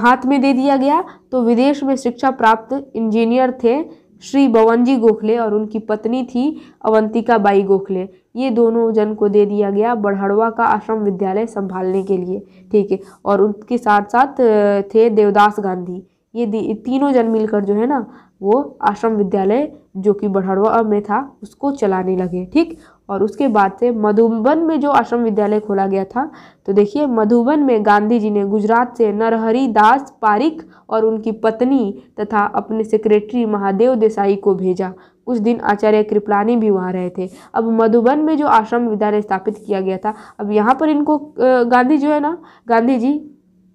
हाथ में दे दिया गया तो विदेश में शिक्षा प्राप्त इंजीनियर थे श्री बवनजी गोखले और उनकी पत्नी थी अवंतिका बाई गोखले ये दोनों जन को दे दिया गया बढ़ड़वा का आश्रम विद्यालय संभालने के लिए ठीक है और उनके साथ साथ थे देवदास गांधी ये तीनों जन मिलकर जो है ना वो आश्रम विद्यालय जो कि बढ़ड़वा में था उसको चलाने लगे ठीक और उसके बाद से मधुबन में जो आश्रम विद्यालय खोला गया था तो देखिए मधुबन में गांधी जी ने गुजरात से नरहरी दास पारिक और उनकी पत्नी तथा अपने सेक्रेटरी महादेव देसाई को भेजा कुछ दिन आचार्य कृपलानी भी वहाँ रहे थे अब मधुबन में जो आश्रम विद्यालय स्थापित किया गया था अब यहाँ पर इनको गांधी जो है ना गांधी जी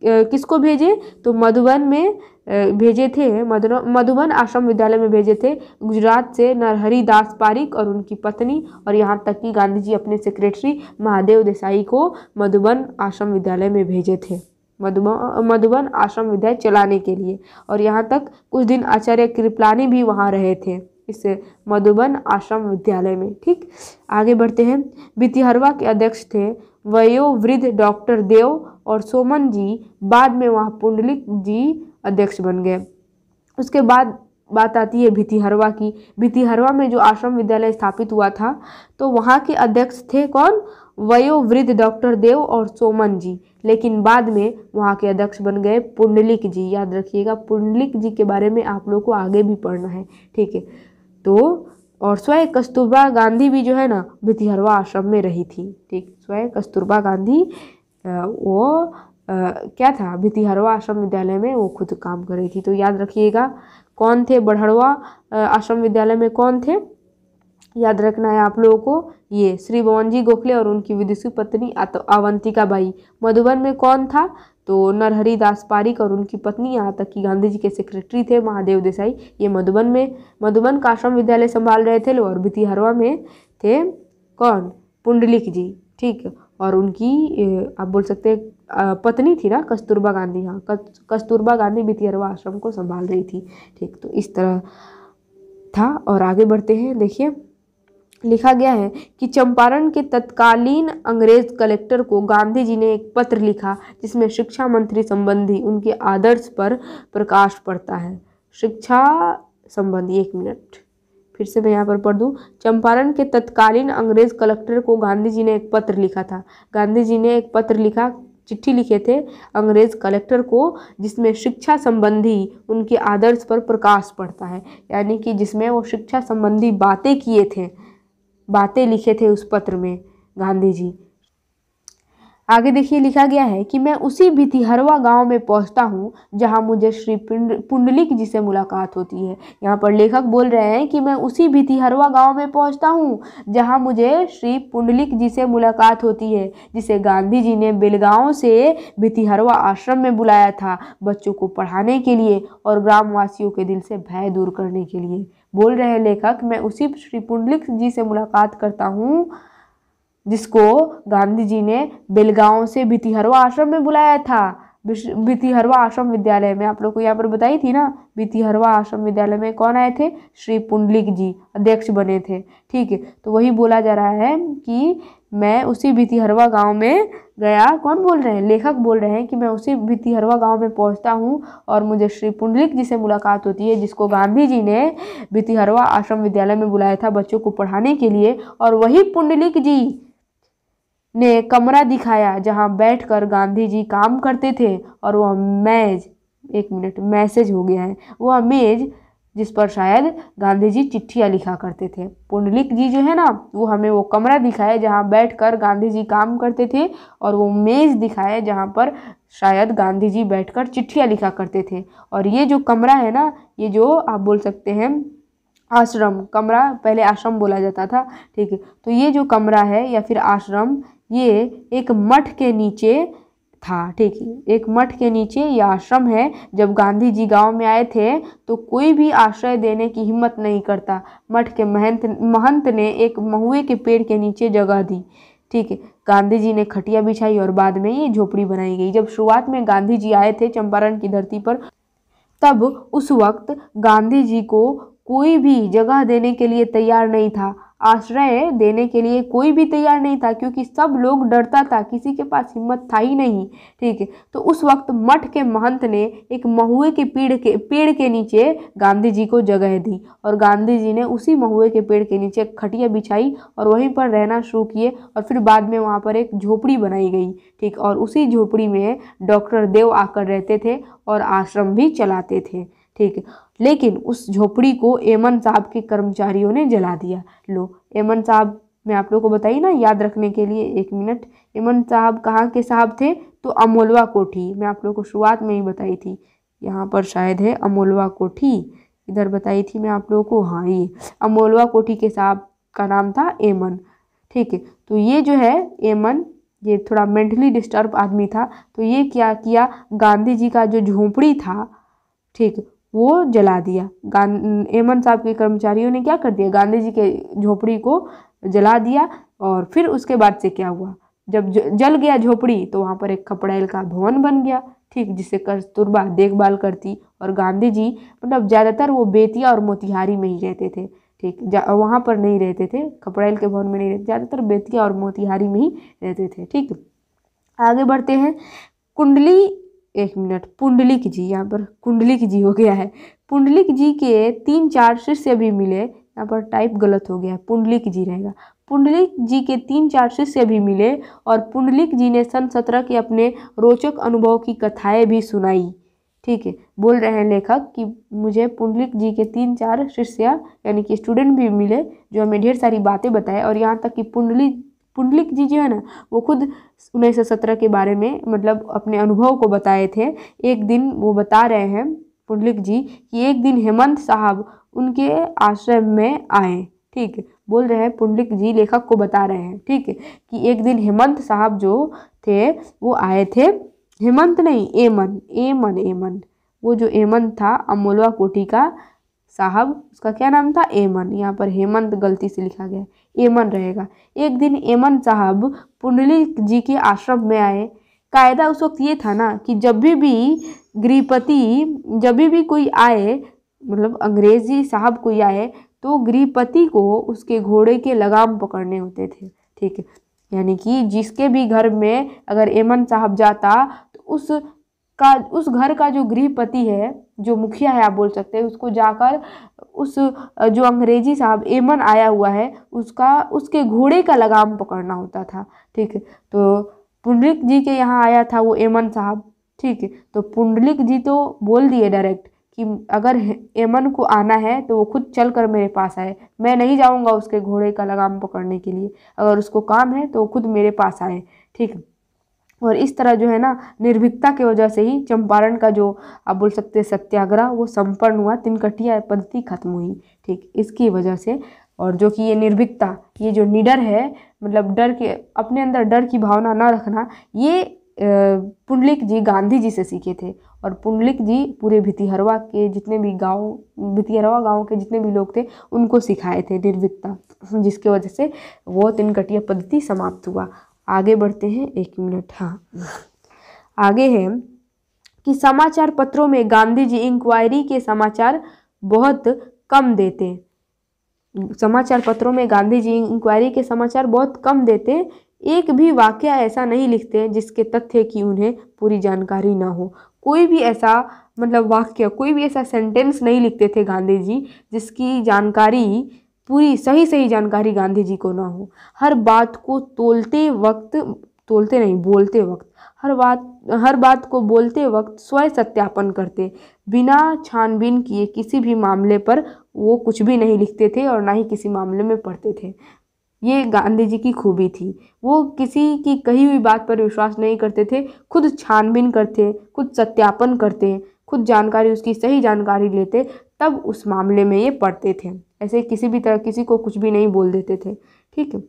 किसको भेजे तो मधुबन में भेजे थे मधुबन आश्रम विद्यालय में भेजे थे गुजरात से नरहरी दास पारिक और उनकी पत्नी और यहाँ तक कि गांधी जी अपने सेक्रेटरी महादेव देसाई को मधुबन आश्रम विद्यालय में भेजे थे मधुबन मधुबन आश्रम विद्यालय चलाने के लिए और यहाँ तक कुछ दिन आचार्य कृपलानी भी वहाँ रहे थे इस मधुबन आश्रम विद्यालय में ठीक आगे बढ़ते हैं बितिहरवा के अध्यक्ष थे वयोवृद्ध डॉक्टर देव और सोमन जी बाद में वहाँ पुंडलिक जी अध्यक्ष बन गए उसके बाद बात आती है भितिहरवा की भितिहरवा में जो आश्रम विद्यालय स्थापित हुआ था तो वहाँ के अध्यक्ष थे कौन वयोवृद्ध डॉक्टर देव और सोमन जी लेकिन बाद में वहाँ के अध्यक्ष बन गए पुंडलिक जी याद रखिएगा पुंडलिक जी के बारे में आप लोग को आगे भी पढ़ना है ठीक है तो और स्वयं कस्तूरबा गांधी भी जो है ना भितिहरवा आश्रम में रही थी ठीक स्वयं कस्तूरबा गांधी वो क्या था भितिहरवा आश्रम विद्यालय में वो खुद काम कर रही थी तो याद रखिएगा कौन थे बढ़ड़वा आश्रम विद्यालय में कौन थे याद रखना है आप लोगों को ये श्री भवनजी गोखले और उनकी विदुषी पत्नी अवंतिका बाई मधुबन में कौन था तो नरहरी दास पारिक और उनकी पत्नी यहाँ तक कि गांधी जी के सेक्रेटरी थे महादेव देसाई ये मधुबन में मधुबन का आश्रम विद्यालय संभाल रहे थे और भितिहरवा में थे कौन पुंडलिक जी ठीक और उनकी आप बोल सकते हैं पत्नी थी ना कस्तूरबा गांधी हाँ कस्तूरबा गांधी बितियरवा आश्रम को संभाल रही थी ठीक तो इस तरह था और आगे बढ़ते हैं देखिए लिखा गया है कि चंपारण के तत्कालीन अंग्रेज कलेक्टर को गांधी जी ने एक पत्र लिखा जिसमें शिक्षा मंत्री संबंधी उनके आदर्श पर प्रकाश पड़ता है शिक्षा संबंधी एक मिनट फिर से मैं यहाँ पर पढ़ दूँ चंपारण के तत्कालीन अंग्रेज कलेक्टर को गांधी जी ने एक पत्र लिखा था गांधी जी ने एक पत्र लिखा चिट्ठी लिखे थे अंग्रेज कलेक्टर को जिसमें शिक्षा संबंधी उनके आदर्श पर प्रकाश पड़ता है यानी कि जिसमें वो शिक्षा संबंधी बातें किए थे बातें लिखे थे उस पत्र में गांधी जी आगे देखिए लिखा गया है कि मैं उसी भितिहरवा गांव में पहुंचता हूं जहां मुझे श्री पुंडलिक जी से मुलाकात होती है यहां पर लेखक बोल रहे हैं कि मैं उसी भितिहरवा गांव में पहुंचता हूं जहां मुझे श्री पुंडलिक जी से मुलाकात होती है जिसे गांधी जी ने बेलगांव से भितिहरवा आश्रम में बुलाया था बच्चों को पढ़ाने के लिए और ग्रामवासियों के दिल से भय दूर करने के लिए बोल रहे हैं लेखक मैं उसी श्री पुंडलिक जी से मुलाकात करता हूँ जिसको गांधी जी ने बेलगांव से भितिहरवा आश्रम में बुलाया था भितिहरवा आश्रम विद्यालय में आप लोग को यहाँ पर बताई थी ना भितिहरवा आश्रम विद्यालय में कौन आए थे श्री पुंडलिक जी अध्यक्ष बने थे ठीक है तो वही बोला जा रहा है कि मैं उसी भितिहरवा गांव में गया कौन बोल रहे हैं लेखक बोल रहे हैं कि मैं उसी भितिहरवा गांव में पहुंचता हूं और मुझे श्री पुंडलिक जी से मुलाकात होती है जिसको गांधी जी ने भितिहरवा आश्रम विद्यालय में बुलाया था बच्चों को पढ़ाने के लिए और वही पुंडलिक जी ने कमरा दिखाया जहां बैठकर गांधी जी काम करते थे और वह मैज एक मिनट मैसेज हो गया है वह मेज जिस पर शायद गांधी जी चिट्ठियाँ लिखा करते थे पुंडलिक जी जो है ना वो हमें वो कमरा दिखाया जहाँ बैठकर गांधी जी काम करते थे और वो मेज़ दिखाया जहाँ पर शायद गांधी जी कर चिट्ठियाँ लिखा करते थे और ये जो कमरा है ना ये जो आप बोल सकते हैं आश्रम कमरा पहले आश्रम बोला जाता था ठीक है तो ये जो कमरा है या फिर आश्रम ये एक मठ के नीचे था ठीक एक मठ के नीचे ये आश्रम है जब गांधी जी गांव में आए थे तो कोई भी आश्रय देने की हिम्मत नहीं करता मठ के महंत महंत ने एक महुए के पेड़ के नीचे जगह दी ठीक है गांधी जी ने खटिया बिछाई और बाद में ये झोपड़ी बनाई गई जब शुरुआत में गांधी जी आए थे चंपारण की धरती पर तब उस वक्त गांधी जी को कोई भी जगह देने के लिए तैयार नहीं था आश्रय देने के लिए कोई भी तैयार नहीं था क्योंकि सब लोग डरता था किसी के पास हिम्मत था ही नहीं ठीक है तो उस वक्त मठ के महंत ने एक महुए के पेड़ के पेड़ के नीचे गांधी जी को जगह दी और गांधी जी ने उसी महुए के पेड़ के नीचे खटिया बिछाई और वहीं पर रहना शुरू किए और फिर बाद में वहाँ पर एक झोपड़ी बनाई गई ठीक और उसी झोपड़ी में डॉक्टर देव आकर रहते थे और आश्रम भी चलाते थे ठीक है लेकिन उस झोपड़ी को एमन साहब के कर्मचारियों ने जला दिया लो एमन साहब मैं आप लोग को बताई ना याद रखने के लिए एक मिनट एमन साहब कहाँ के साहब थे तो अमोलवा कोठी मैं आप लोग को शुरुआत में ही बताई थी यहाँ पर शायद है अमोलवा कोठी इधर बताई थी मैं आप लोगों को हाँ ये अमोलवा कोठी के साहब का नाम था एमन ठीक है तो ये जो है एमन ये थोड़ा मेंटली डिस्टर्ब आदमी था तो ये क्या किया गांधी जी का जो झोंपड़ी था ठीक वो जला दिया एमन साहब के कर्मचारियों ने क्या कर दिया गांधी जी के झोपड़ी को जला दिया और फिर उसके बाद से क्या हुआ जब जल गया झोपड़ी तो वहाँ पर एक खपड़ैल का भवन बन गया ठीक जिसे कस्तूरबा देखभाल करती और गांधी जी मतलब ज़्यादातर वो बेतिया और मोतिहारी में ही रहते थे ठीक वहाँ पर नहीं रहते थे खपड़ैल के भवन में नहीं रहते ज़्यादातर बेतिया और मोतिहारी में ही रहते थे ठीक आगे बढ़ते हैं कुंडली एक मिनट पुंडलिक जी यहाँ पर कुंडलिक जी हो गया है पुंडलिक जी के तीन चार शिष्य भी मिले यहाँ पर टाइप गलत हो गया है पुंडलिक जी रहेगा पुंडलिक जी के तीन चार शिष्य भी मिले और पुंडलिक जी ने सन सत्रह के अपने रोचक अनुभव की कथाएं भी सुनाई ठीक है बोल रहे हैं लेखक कि मुझे पुंडलिक जी के तीन चार शिष्य यानी कि स्टूडेंट भी मिले जो हमें ढेर सारी बातें बताए और यहाँ तक कि पुंडलिक पुंडलिक जी जो है ना वो खुद उन्नीस के बारे में मतलब अपने अनुभव को बताए थे एक दिन वो बता रहे हैं पुंडलिक जी कि एक दिन हेमंत साहब उनके आश्रम में आए ठीक बोल रहे हैं पुंडलिक जी लेखक को बता रहे हैं ठीक है कि एक दिन हेमंत साहब जो थे वो आए थे हेमंत नहीं एमन एमन एमन वो जो एमन था अमोलवा कोठी का साहब उसका क्या नाम था एमन यहाँ पर हेमंत गलती से लिखा गया एमन रहेगा एक दिन एमन साहब पुंडली जी के आश्रम में आए कायदा उस वक्त ये था ना कि जब भी भी गृहपति जब भी भी कोई आए मतलब अंग्रेजी साहब कोई आए तो गृहपति को उसके घोड़े के लगाम पकड़ने होते थे ठीक है यानी कि जिसके भी घर में अगर एमन साहब जाता तो उस का उस घर का जो गृहपति है जो मुखिया है आप बोल सकते हैं उसको जाकर उस जो अंग्रेजी साहब एमन आया हुआ है उसका उसके घोड़े का लगाम पकड़ना होता था ठीक है तो पुंडलिक जी के यहाँ आया था वो एमन साहब ठीक है तो पुंडलिक जी तो बोल दिए डायरेक्ट कि अगर एमन को आना है तो वो खुद चल कर मेरे पास आए मैं नहीं जाऊँगा उसके घोड़े का लगाम पकड़ने के लिए अगर उसको काम है तो वो खुद मेरे पास आए ठीक है और इस तरह जो है ना निर्भीकता के वजह से ही चंपारण का जो आप बोल सकते हैं सत्याग्रह वो संपन्न हुआ तिनकटिया पद्धति खत्म हुई ठीक इसकी वजह से और जो कि ये निर्भीकता ये जो निडर है मतलब डर के अपने अंदर डर की भावना ना रखना ये पुंडलिक जी गांधी जी से सीखे थे और पुंडलिक जी पूरे भितिहरवा के जितने भी गांव भितिहरवा गांव के जितने भी लोग थे उनको सिखाए थे निर्भीकता जिसके वजह से वो तिनकटिया पद्धति समाप्त हुआ आगे बढ़ते हैं एक मिनट हाँ आगे है कि समाचार पत्रों में गांधी जी इंक्वायरी के समाचार बहुत कम देते समाचार पत्रों में गांधी जी इंक्वायरी के समाचार बहुत कम देते एक भी वाक्य ऐसा नहीं लिखते जिसके तथ्य की उन्हें पूरी जानकारी ना हो कोई भी ऐसा मतलब वाक्य कोई भी ऐसा सेंटेंस नहीं लिखते थे गांधी जी जिसकी जानकारी पूरी सही सही जानकारी गांधी जी को ना हो हर बात को तोलते वक्त तोलते नहीं बोलते वक्त हर बात हर बात को बोलते वक्त स्वयं सत्यापन करते बिना छानबीन किए किसी भी मामले पर वो कुछ भी नहीं लिखते थे और ना ही किसी मामले में पढ़ते थे ये गांधी जी की खूबी थी वो किसी की कही हुई बात पर विश्वास नहीं करते थे खुद छानबीन करते खुद सत्यापन करते खुद जानकारी उसकी सही जानकारी लेते तब उस मामले में ये पढ़ते थे ऐसे किसी भी तरह किसी को कुछ भी नहीं बोल देते थे ठीक है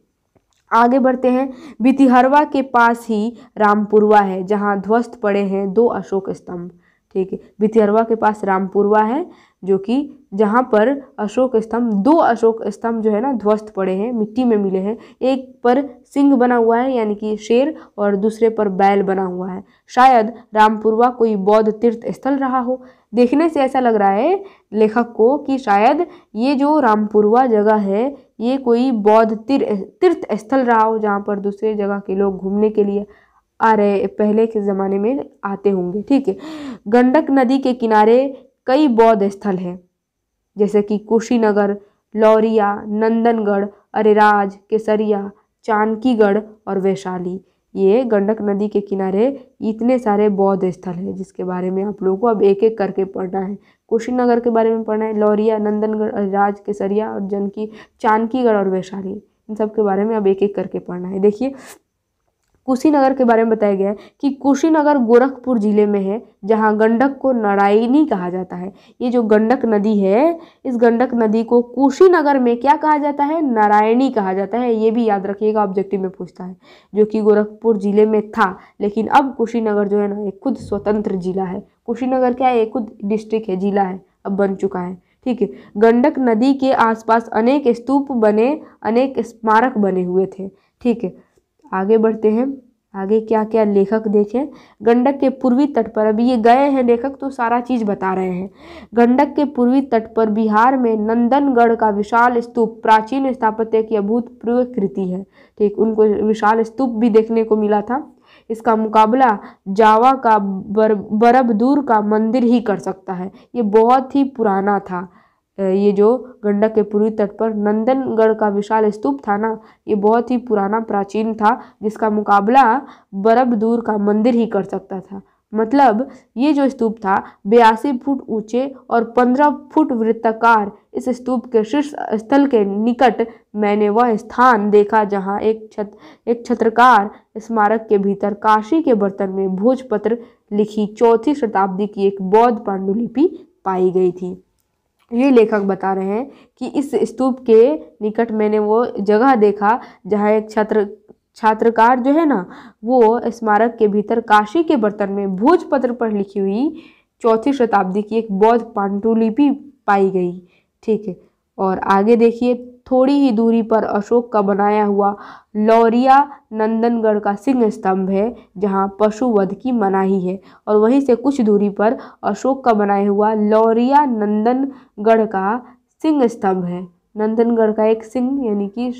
आगे बढ़ते हैं बितिहरवा के पास ही रामपुरवा है जहाँ ध्वस्त पड़े हैं दो अशोक स्तंभ ठीक है बितिहरवा के पास रामपुरवा है जो कि जहाँ पर अशोक स्तंभ दो अशोक स्तंभ जो है ना ध्वस्त पड़े हैं मिट्टी में मिले हैं एक पर सिंह बना हुआ है यानी कि शेर और दूसरे पर बैल बना हुआ है शायद रामपुरवा कोई बौद्ध तीर्थ स्थल रहा हो देखने से ऐसा लग रहा है लेखक को कि शायद ये जो रामपुरवा जगह है ये कोई बौद्ध तीर तीर्थ स्थल रहा हो जहाँ पर दूसरे जगह के लोग घूमने के लिए आ रहे पहले के ज़माने में आते होंगे ठीक है गंडक नदी के किनारे कई बौद्ध स्थल हैं जैसे कि कुशीनगर लौरिया नंदनगढ़ अरेराज केसरिया चानकीगढ़ और वैशाली ये गंडक नदी के किनारे इतने सारे बौद्ध स्थल हैं जिसके बारे में आप लोगों को अब एक एक करके पढ़ना है कुशीनगर के बारे में पढ़ना है लौरिया नंदनगढ़ राज केसरिया और जनकी चानकीगढ़ और वैशाली इन सब के बारे में अब एक एक करके पढ़ना है देखिए कुशीनगर के बारे में बताया गया है कि कुशीनगर गोरखपुर ज़िले में है जहाँ गंडक को नारायणी कहा जाता है ये जो गंडक नदी है इस गंडक नदी को कुशीनगर में क्या कहा जाता है नारायणी कहा जाता है ये भी याद रखिएगा ऑब्जेक्टिव में पूछता है जो कि गोरखपुर ज़िले में था लेकिन अब कुशीनगर जो है ना एक खुद स्वतंत्र ज़िला है कुशीनगर क्या है खुद डिस्ट्रिक्ट है ज़िला है अब बन चुका है ठीक है गंडक नदी के आसपास अनेक स्तूप बने अनेक स्मारक बने हुए थे ठीक है आगे बढ़ते हैं आगे क्या क्या लेखक देखें गंडक के पूर्वी तट पर अभी ये गए हैं लेखक तो सारा चीज़ बता रहे हैं गंडक के पूर्वी तट पर बिहार में नंदनगढ़ का विशाल स्तूप प्राचीन स्थापत्य की अभूतपूर्व कृति है ठीक उनको विशाल स्तूप भी देखने को मिला था इसका मुकाबला जावा का बर बरबदूर का मंदिर ही कर सकता है ये बहुत ही पुराना था ये जो गंडक के पूर्वी तट पर नंदनगढ़ का विशाल स्तूप था ना ये बहुत ही पुराना प्राचीन था जिसका मुकाबला बरबदूर का मंदिर ही कर सकता था मतलब ये जो स्तूप था बयासी फुट ऊंचे और पंद्रह फुट वृत्ताकार इस स्तूप के शीर्ष स्थल के निकट मैंने वह स्थान देखा जहाँ एक छत एक छत्रकार स्मारक के भीतर काशी के बर्तन में भोजपत्र लिखी चौथी शताब्दी की एक बौद्ध पांडुलिपि पाई गई थी ये लेखक बता रहे हैं कि इस स्तूप के निकट मैंने वो जगह देखा जहाँ एक छात्र छात्रकार जो है ना वो स्मारक के भीतर काशी के बर्तन में भोजपत्र पर लिखी हुई चौथी शताब्दी की एक बौद्ध पांडुलिपि पाई गई ठीक है और आगे देखिए थोड़ी ही दूरी पर अशोक का बनाया हुआ लौरिया नंदनगढ़ का सिंह स्तंभ है जहां पशु वध की मनाही है और वहीं से कुछ दूरी पर अशोक का बनाया हुआ लौरिया नंदनगढ़ का सिंह स्तंभ है नंदनगढ़ का एक सिंह यानी कि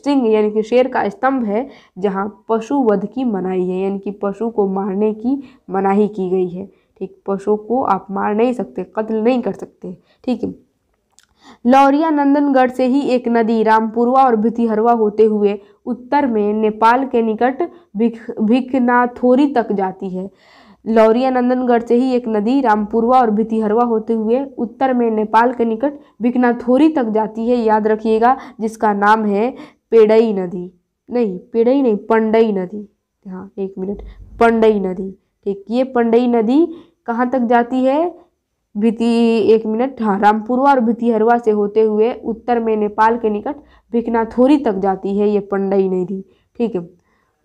सिंह यानी कि शेर का स्तंभ है जहाँ पशु वध की मनाही है यानी कि पशु को मारने की मनाही की गई है ठीक पशु को आप मार नहीं सकते कत्ल नहीं कर सकते ठीक है लौरिया नंदनगढ़ से ही एक नदी रामपुरवा और भितिहरवा होते हुए उत्तर में नेपाल के निकट भिख भिखनाथोरी तक जाती है लौरिया नंदनगढ़ से ही एक नदी रामपुरवा और भितिहरवा होते हुए उत्तर में नेपाल के निकट भिखनाथोरी तक जाती है याद रखिएगा जिसका नाम है पेड़ई नदी नहीं पेड़ई नहीं पंडई नदी हाँ एक मिनट पंडई नदी ठीक ये पंडई नदी कहाँ तक जाती है भिति एक मिनट हाँ रामपुरवा और भितिहरवा से होते हुए उत्तर में नेपाल के निकट भिकनाथोरी तक जाती है ये पंडई नदी ठीक है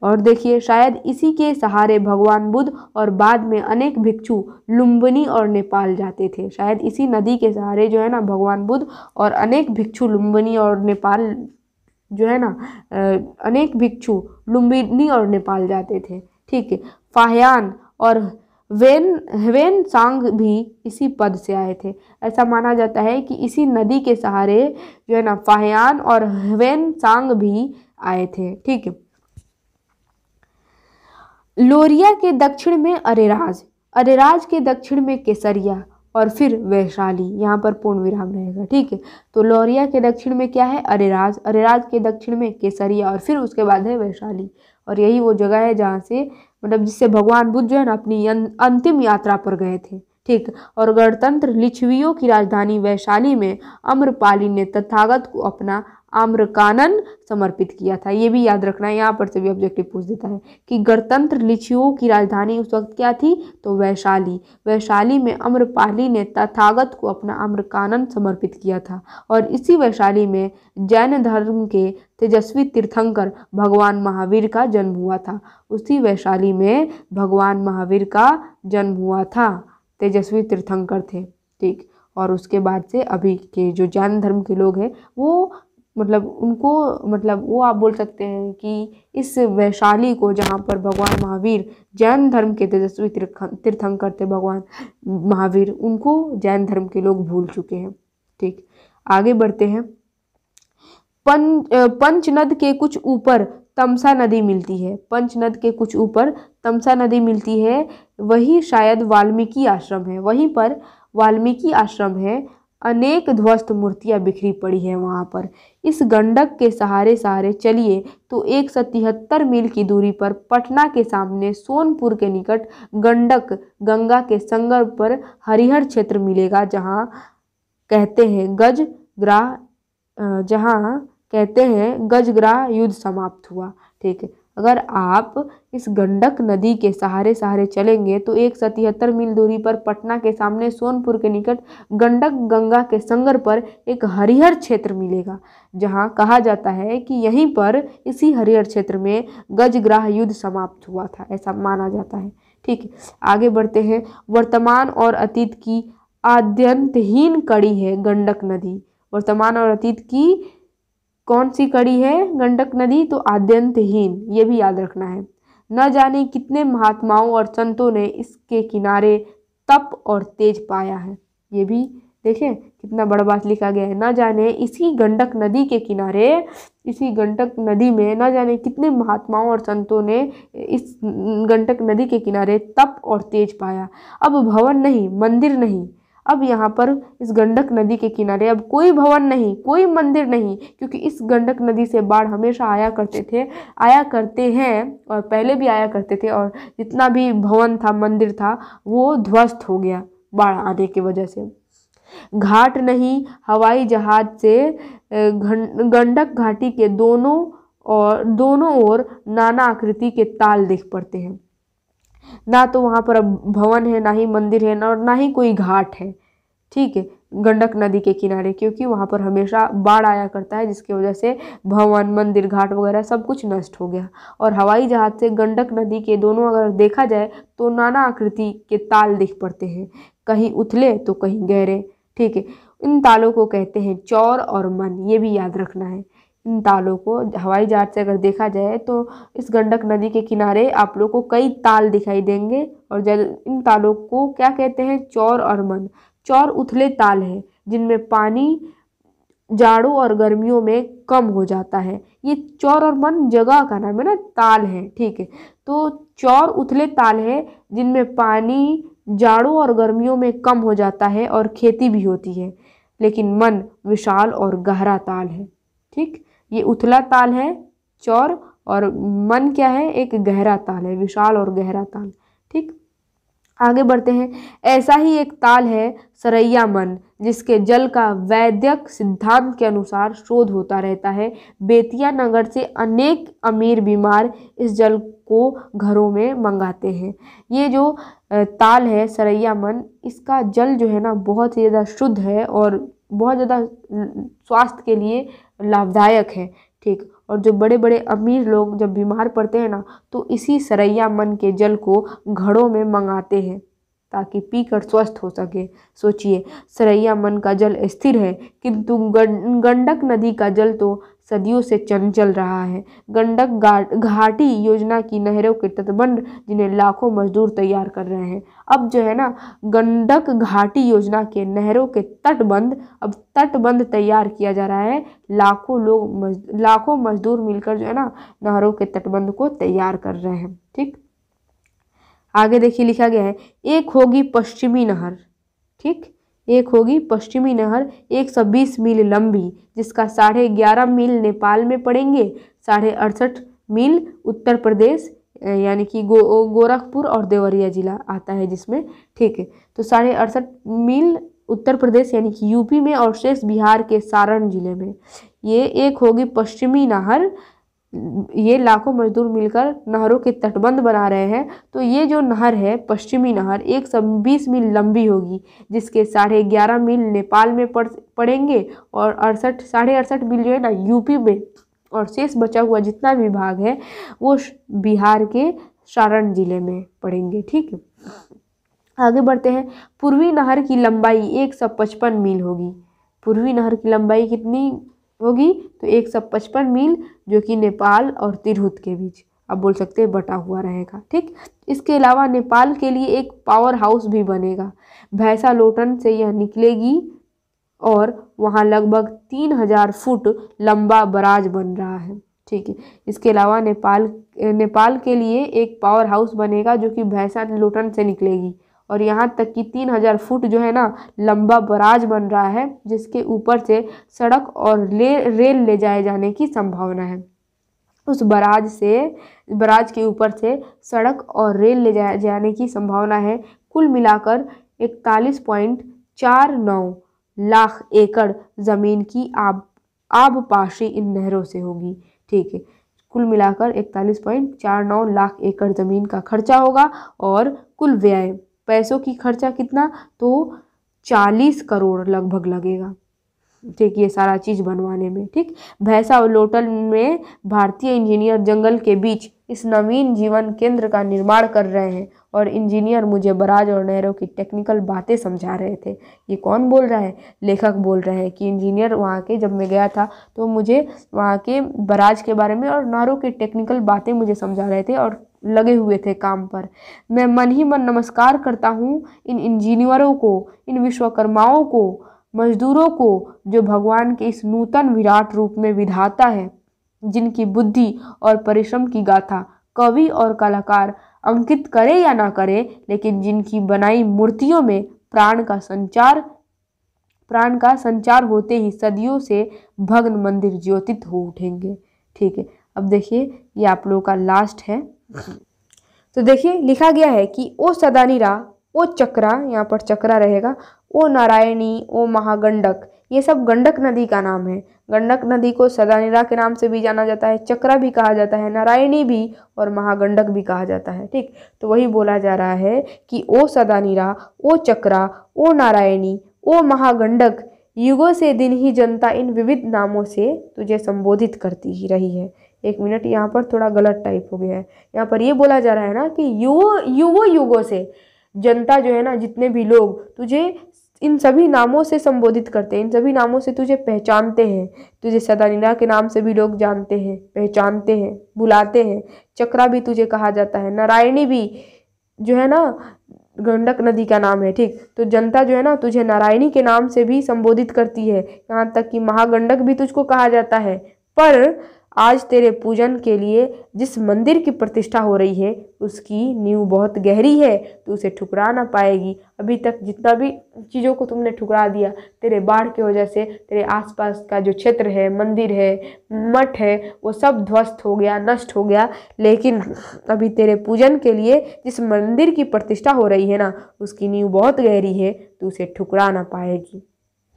और देखिए शायद इसी के सहारे भगवान बुद्ध और बाद में अनेक भिक्षु लुम्बनी और नेपाल जाते थे शायद इसी नदी के सहारे जो है ना भगवान बुद्ध और अनेक भिक्षु लुम्बनी और नेपाल जो है ना अनेक भिक्षु लुम्बिनी और नेपाल जाते थे ठीक है फाहयान और वेन हवेन सांग भी इसी पद से आए थे ऐसा माना जाता है कि इसी नदी के सहारे जो है ना फाहयान और ह्वेन सांग भी आए थे ठीक है लोरिया के दक्षिण में अरेराज अरेराज के दक्षिण में केसरिया और फिर वैशाली यहाँ पर पूर्ण विराम रहेगा ठीक है तो लौरिया के दक्षिण में क्या है अरेराज अरेराज के दक्षिण में केसरिया और फिर उसके बाद है वैशाली और यही वो जगह है जहाँ से मतलब जिससे भगवान बुद्ध जो है ना अपनी अं-, अंतिम यात्रा पर गए थे ठीक और गणतंत्र लिच्छवियों की राजधानी वैशाली में अम्रपाली ने तथागत को अपना आम्रकानन समर्पित किया था ये भी याद रखना है यहाँ पर से भी ऑब्जेक्टिव पूछ देता है कि गणतंत्र लिचियों की राजधानी उस वक्त क्या थी तो वैशाली वैशाली में अम्रपाली ने तथागत को अपना आम्रकानन समर्पित किया था और इसी वैशाली में जैन धर्म के तेजस्वी तीर्थंकर भगवान महावीर का जन्म हुआ था उसी वैशाली में भगवान महावीर का जन्म हुआ था तेजस्वी तीर्थंकर थे ठीक और उसके बाद से अभी के जो जैन धर्म के लोग हैं वो मतलब उनको मतलब वो आप बोल सकते हैं कि इस वैशाली को जहाँ पर भगवान महावीर जैन धर्म के तेजस्वी तीर्थंकर थे भगवान महावीर उनको जैन धर्म के लोग भूल चुके हैं ठीक आगे बढ़ते हैं पंच पंचनद के कुछ ऊपर तमसा नदी मिलती है पंचनद के कुछ ऊपर तमसा नदी मिलती है वही शायद वाल्मीकि आश्रम है वहीं पर वाल्मीकि आश्रम है अनेक ध्वस्त मूर्तियां बिखरी पड़ी है वहाँ पर इस गंडक के सहारे सहारे चलिए तो एक सौ तिहत्तर मील की दूरी पर पटना के सामने सोनपुर के निकट गंडक गंगा के संगम पर हरिहर क्षेत्र मिलेगा जहाँ कहते हैं गज ग्रा जहाँ कहते हैं गजग्रा युद्ध समाप्त हुआ ठीक है अगर आप इस गंडक नदी के सहारे सहारे चलेंगे तो एक सौ तिहत्तर मील दूरी पर पटना के सामने सोनपुर के निकट गंडक गंगा के संगर पर एक हरिहर क्षेत्र मिलेगा जहां कहा जाता है कि यहीं पर इसी हरिहर क्षेत्र में गजग्राह युद्ध समाप्त हुआ था ऐसा माना जाता है ठीक है आगे बढ़ते हैं वर्तमान और अतीत की आद्यंतहीन कड़ी है गंडक नदी वर्तमान और अतीत की कौन सी कड़ी है गंडक नदी तो आद्यंतहीन ये भी याद रखना है न जाने कितने महात्माओं और संतों ने इसके किनारे तप और तेज पाया है ये भी देखें कितना बड़ा बात लिखा गया है ना जाने इसी गंडक नदी के किनारे इसी गंडक नदी में ना जाने कितने महात्माओं और संतों ने इस गंडक नदी के किनारे तप और तेज पाया अब भवन नहीं मंदिर नहीं अब यहाँ पर इस गंडक नदी के किनारे अब कोई भवन नहीं कोई मंदिर नहीं क्योंकि इस गंडक नदी से बाढ़ हमेशा आया करते थे आया करते हैं और पहले भी आया करते थे और जितना भी भवन था मंदिर था वो ध्वस्त हो गया बाढ़ आने की वजह से घाट नहीं हवाई जहाज से गंडक घाटी के दोनों और दोनों ओर नाना आकृति के ताल देख पड़ते हैं ना तो वहाँ पर भवन है ना ही मंदिर है ना और ना ही कोई घाट है ठीक है गंडक नदी के किनारे क्योंकि वहाँ पर हमेशा बाढ़ आया करता है जिसकी वजह से भवन मंदिर घाट वगैरह सब कुछ नष्ट हो गया और हवाई जहाज़ से गंडक नदी के दोनों अगर देखा जाए तो नाना आकृति के ताल दिख पड़ते हैं कहीं उथले तो कहीं गहरे ठीक है इन तालों को कहते हैं चौर और मन ये भी याद रखना है तालों को हवाई जहाज से अगर देखा जाए तो इस गंडक नदी के किनारे आप लोग को कई ताल दिखाई देंगे और जल इन तालों को क्या कहते हैं चौर और मन चौर उथले ताल हैं जिनमें पानी जाड़ों और गर्मियों में कम हो जाता है ये चौर और मन जगह का नाम है ना ताल है ठीक है तो चौर उथले ताल है जिनमें पानी जाड़ों और गर्मियों में कम हो जाता है और खेती भी होती है लेकिन मन विशाल और गहरा ताल है ठीक ये उथला ताल है चौर और मन क्या है एक गहरा ताल है विशाल और गहरा ताल ठीक आगे बढ़ते हैं ऐसा ही एक ताल है सरैया मन जिसके जल का वैद्यक सिद्धांत के अनुसार शोध होता रहता है बेतिया नगर से अनेक अमीर बीमार इस जल को घरों में मंगाते हैं ये जो ताल है सरैया मन इसका जल जो है ना बहुत ही ज़्यादा शुद्ध है और बहुत ज़्यादा स्वास्थ्य के लिए लाभदायक है ठीक और जो बड़े बड़े अमीर लोग जब बीमार पड़ते हैं ना तो इसी सरैया मन के जल को घड़ों में मंगाते हैं ताकि पीकर स्वस्थ हो सके सोचिए सरैया मन का जल स्थिर है किंतु गंडक नदी का जल तो सदियों से चंचल रहा है गंडक घाटी योजना की नहरों के तटबंध जिन्हें लाखों मजदूर तैयार कर रहे हैं अब जो है ना गंडक घाटी योजना के नहरों के तटबंध अब तटबंध तैयार किया जा रहा है लाखों लोग मज, लाखों मजदूर मिलकर जो है ना नहरों के तटबंध को तैयार कर रहे हैं ठीक आगे देखिए लिखा गया है एक होगी पश्चिमी नहर ठीक एक होगी पश्चिमी नहर 120 मील लंबी जिसका साढ़े ग्यारह मील नेपाल में पड़ेंगे साढ़े अड़सठ मील उत्तर प्रदेश यानी कि गो गोरखपुर और देवरिया जिला आता है जिसमें ठीक है तो साढ़े अड़सठ मील उत्तर प्रदेश यानी कि यूपी में और शेष बिहार के सारण जिले में ये एक होगी पश्चिमी नहर ये लाखों मजदूर मिलकर नहरों के तटबंध बना रहे हैं तो ये जो नहर है पश्चिमी नहर एक सौ बीस मील लंबी होगी जिसके साढ़े ग्यारह मील नेपाल में पड़ पड़ेंगे और अड़सठ साढ़े अड़सठ मील जो है ना यूपी में और शेष बचा हुआ जितना भी भाग है वो बिहार के सारण जिले में पड़ेंगे ठीक है आगे बढ़ते हैं पूर्वी नहर की लंबाई एक सौ पचपन मील होगी पूर्वी नहर की लंबाई कितनी होगी तो एक सौ पचपन मील जो कि नेपाल और तिरहुत के बीच आप बोल सकते हैं बटा हुआ रहेगा ठीक इसके अलावा नेपाल के लिए एक पावर हाउस भी बनेगा भैंसा लोटन से यह निकलेगी और वहाँ लगभग तीन हजार फुट लंबा बराज बन रहा है ठीक है इसके अलावा नेपाल नेपाल के लिए एक पावर हाउस बनेगा जो कि भैंसा लोटन से निकलेगी और यहाँ तक कि 3000 फुट जो है ना लंबा बराज बन रहा है जिसके ऊपर से सड़क और ले रेल ले जाए जाने की संभावना है उस बराज से बराज के ऊपर से सड़क और रेल ले जाए जाने की संभावना है कुल मिलाकर इकतालीस पॉइंट चार नौ लाख एकड़ ज़मीन की आब आबपाशी इन नहरों से होगी ठीक है कुल मिलाकर इकतालीस पॉइंट चार नौ लाख एकड़ ज़मीन का खर्चा होगा और कुल व्यय पैसों की खर्चा कितना तो चालीस करोड़ लगभग लगेगा ठीक ये सारा चीज़ बनवाने में ठीक भैंसा और लोटल में भारतीय इंजीनियर जंगल के बीच इस नवीन जीवन केंद्र का निर्माण कर रहे हैं और इंजीनियर मुझे बराज और नहरों की टेक्निकल बातें समझा रहे थे ये कौन बोल रहा है लेखक बोल रहे हैं कि इंजीनियर वहाँ के जब मैं गया था तो मुझे वहाँ के बराज के बारे में और नहरों की टेक्निकल बातें मुझे समझा रहे थे और लगे हुए थे काम पर मैं मन ही मन नमस्कार करता हूँ इन इंजीनियरों को इन विश्वकर्माओं को मजदूरों को जो भगवान के इस नूतन विराट रूप में विधाता है जिनकी बुद्धि और परिश्रम की गाथा कवि और कलाकार अंकित करे या ना करे लेकिन जिनकी बनाई मूर्तियों में प्राण का संचार प्राण का संचार होते ही सदियों से भग्न मंदिर ज्योतित हो उठेंगे ठीक है अब देखिए ये आप लोगों का लास्ट है तो देखिए लिखा गया है कि ओ सदानीरा ओ चक्रा यहाँ पर चक्रा रहेगा ओ नारायणी ओ महागंडक ये सब गंडक नदी का नाम है गंडक नदी को सदानीरा के नाम से भी जाना जाता है चक्रा भी कहा जाता है नारायणी भी और महागंडक भी कहा जाता है ठीक तो वही बोला जा रहा है कि ओ सदानीरा ओ चक्रा ओ नारायणी ओ महागंडक युगों से दिन ही जनता इन विविध नामों से तुझे संबोधित करती ही रही है एक मिनट यहाँ पर थोड़ा गलत टाइप हो गया है यहाँ पर ये बोला जा रहा है ना कि युवो युवो युगों से जनता जो है ना जितने भी लोग तुझे इन सभी नामों से संबोधित करते हैं इन सभी नामों से तुझे पहचानते हैं तुझे सदानीना के नाम से भी लोग जानते हैं पहचानते हैं बुलाते हैं चक्रा भी तुझे कहा जाता है नारायणी भी जो है ना गंडक नदी का नाम है ठीक तो जनता जो है ना तुझे नारायणी के नाम से भी संबोधित करती है यहाँ तक कि महागंडक भी तुझको कहा जाता है पर आज तेरे पूजन के लिए जिस मंदिर की प्रतिष्ठा हो रही है उसकी नींव बहुत गहरी है तो उसे ठुकरा ना पाएगी अभी तक जितना भी चीज़ों को तुमने ठुकरा दिया तेरे बाढ़ की वजह से तेरे आसपास का जो क्षेत्र है मंदिर है मठ है वो सब ध्वस्त हो गया नष्ट हो गया लेकिन अभी तेरे पूजन के लिए जिस मंदिर की प्रतिष्ठा हो रही है ना उसकी नींव बहुत गहरी है तो उसे ठुकरा ना पाएगी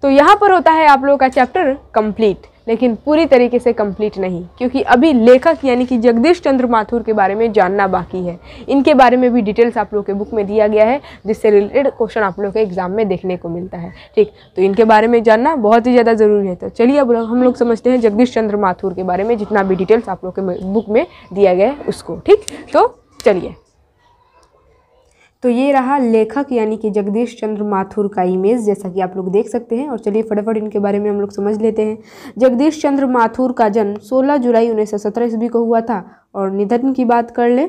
तो यहाँ पर होता है आप लोगों का चैप्टर कंप्लीट लेकिन पूरी तरीके से कंप्लीट नहीं क्योंकि अभी लेखक यानी कि जगदीश चंद्र माथुर के बारे में जानना बाकी है इनके बारे में भी डिटेल्स आप लोगों के बुक में दिया गया है जिससे रिलेटेड क्वेश्चन आप लोग के एग्जाम में देखने को मिलता है ठीक तो इनके बारे में जानना बहुत ही ज़्यादा ज़रूरी है तो चलिए अब हम लोग समझते हैं जगदीश चंद्र माथुर के बारे में जितना भी डिटेल्स आप लोग के बुक में दिया गया है उसको ठीक तो चलिए तो ये रहा लेखक यानी कि जगदीश चंद्र माथुर का इमेज जैसा कि आप लोग देख सकते हैं और चलिए फटाफट इनके बारे में हम लोग समझ लेते हैं जगदीश चंद्र माथुर का जन्म 16 जुलाई उन्नीस 1917 ईस्वी को हुआ था और निधन की बात कर लें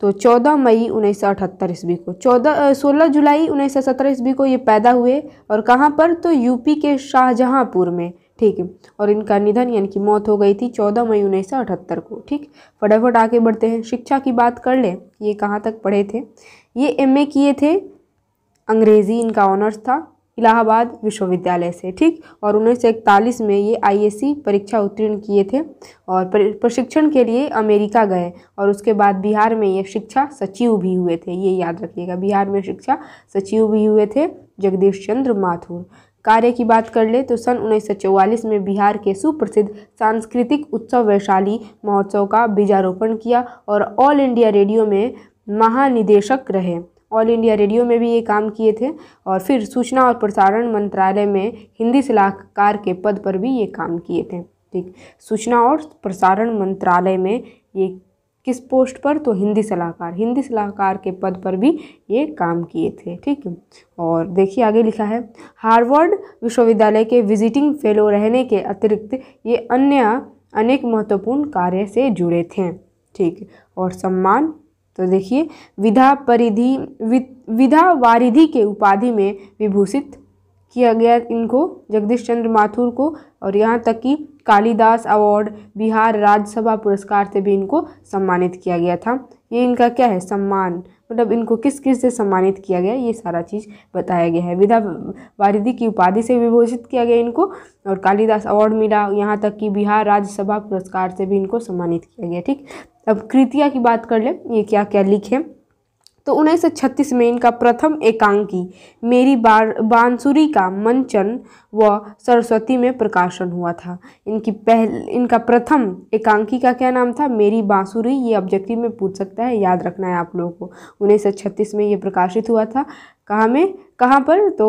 तो 14 मई उन्नीस ईस्वी को 14 सोलह जुलाई 1917 ईस्वी को ये पैदा हुए और कहाँ पर तो यूपी के शाहजहाँपुर में ठीक है और इनका निधन यानी कि मौत हो गई थी 14 मई उन्नीस को ठीक फटाफट आगे बढ़ते हैं शिक्षा की बात कर लें ये कहाँ तक पढ़े थे ये एमए किए थे अंग्रेज़ी इनका ऑनर्स था इलाहाबाद विश्वविद्यालय से ठीक और उन्नीस में ये आईएससी परीक्षा उत्तीर्ण किए थे और प्रशिक्षण के लिए अमेरिका गए और उसके बाद बिहार में ये शिक्षा सचिव भी हुए थे ये याद रखिएगा बिहार में शिक्षा सचिव भी हुए थे जगदीश चंद्र माथुर कार्य की बात कर ले तो सन चौवालीस में बिहार के सुप्रसिद्ध सांस्कृतिक उत्सव वैशाली महोत्सव का बीजारोपण किया और ऑल इंडिया रेडियो में महानिदेशक रहे ऑल इंडिया रेडियो में भी ये काम किए थे और फिर सूचना और प्रसारण मंत्रालय में हिंदी सलाहकार के पद पर भी ये काम किए थे ठीक सूचना और प्रसारण मंत्रालय में ये किस पोस्ट पर तो हिंदी सलाहकार हिंदी सलाहकार के पद पर भी ये काम किए थे ठीक और देखिए आगे लिखा है हार्वर्ड विश्वविद्यालय के विजिटिंग फेलो रहने के अतिरिक्त ये अन्य अनेक महत्वपूर्ण कार्य से जुड़े थे ठीक और सम्मान तो देखिए विधा परिधि विधा वारिधि के उपाधि में विभूषित किया गया इनको जगदीश चंद्र माथुर को और यहाँ तक कि कालिदास अवार्ड बिहार राज्यसभा पुरस्कार से भी इनको सम्मानित किया गया था ये इनका क्या है सम्मान मतलब इनको किस किस से सम्मानित किया गया ये सारा चीज़ बताया गया है विधा वारिधि की उपाधि से विभूषित किया गया इनको और कालिदास अवार्ड मिला यहाँ तक कि बिहार राज्यसभा पुरस्कार से भी इनको सम्मानित किया गया ठीक अब कृतिया की बात कर ले ये क्या क्या लिखे तो उन्नीस में इनका प्रथम एकांकी मेरी बार बांसुरी का मंचन व सरस्वती में प्रकाशन हुआ था इनकी पहल इनका प्रथम एकांकी का क्या नाम था मेरी बांसुरी ये ऑब्जेक्टिव में पूछ सकता है याद रखना है आप लोगों को उन्नीस में ये प्रकाशित हुआ था कहाँ में कहाँ पर तो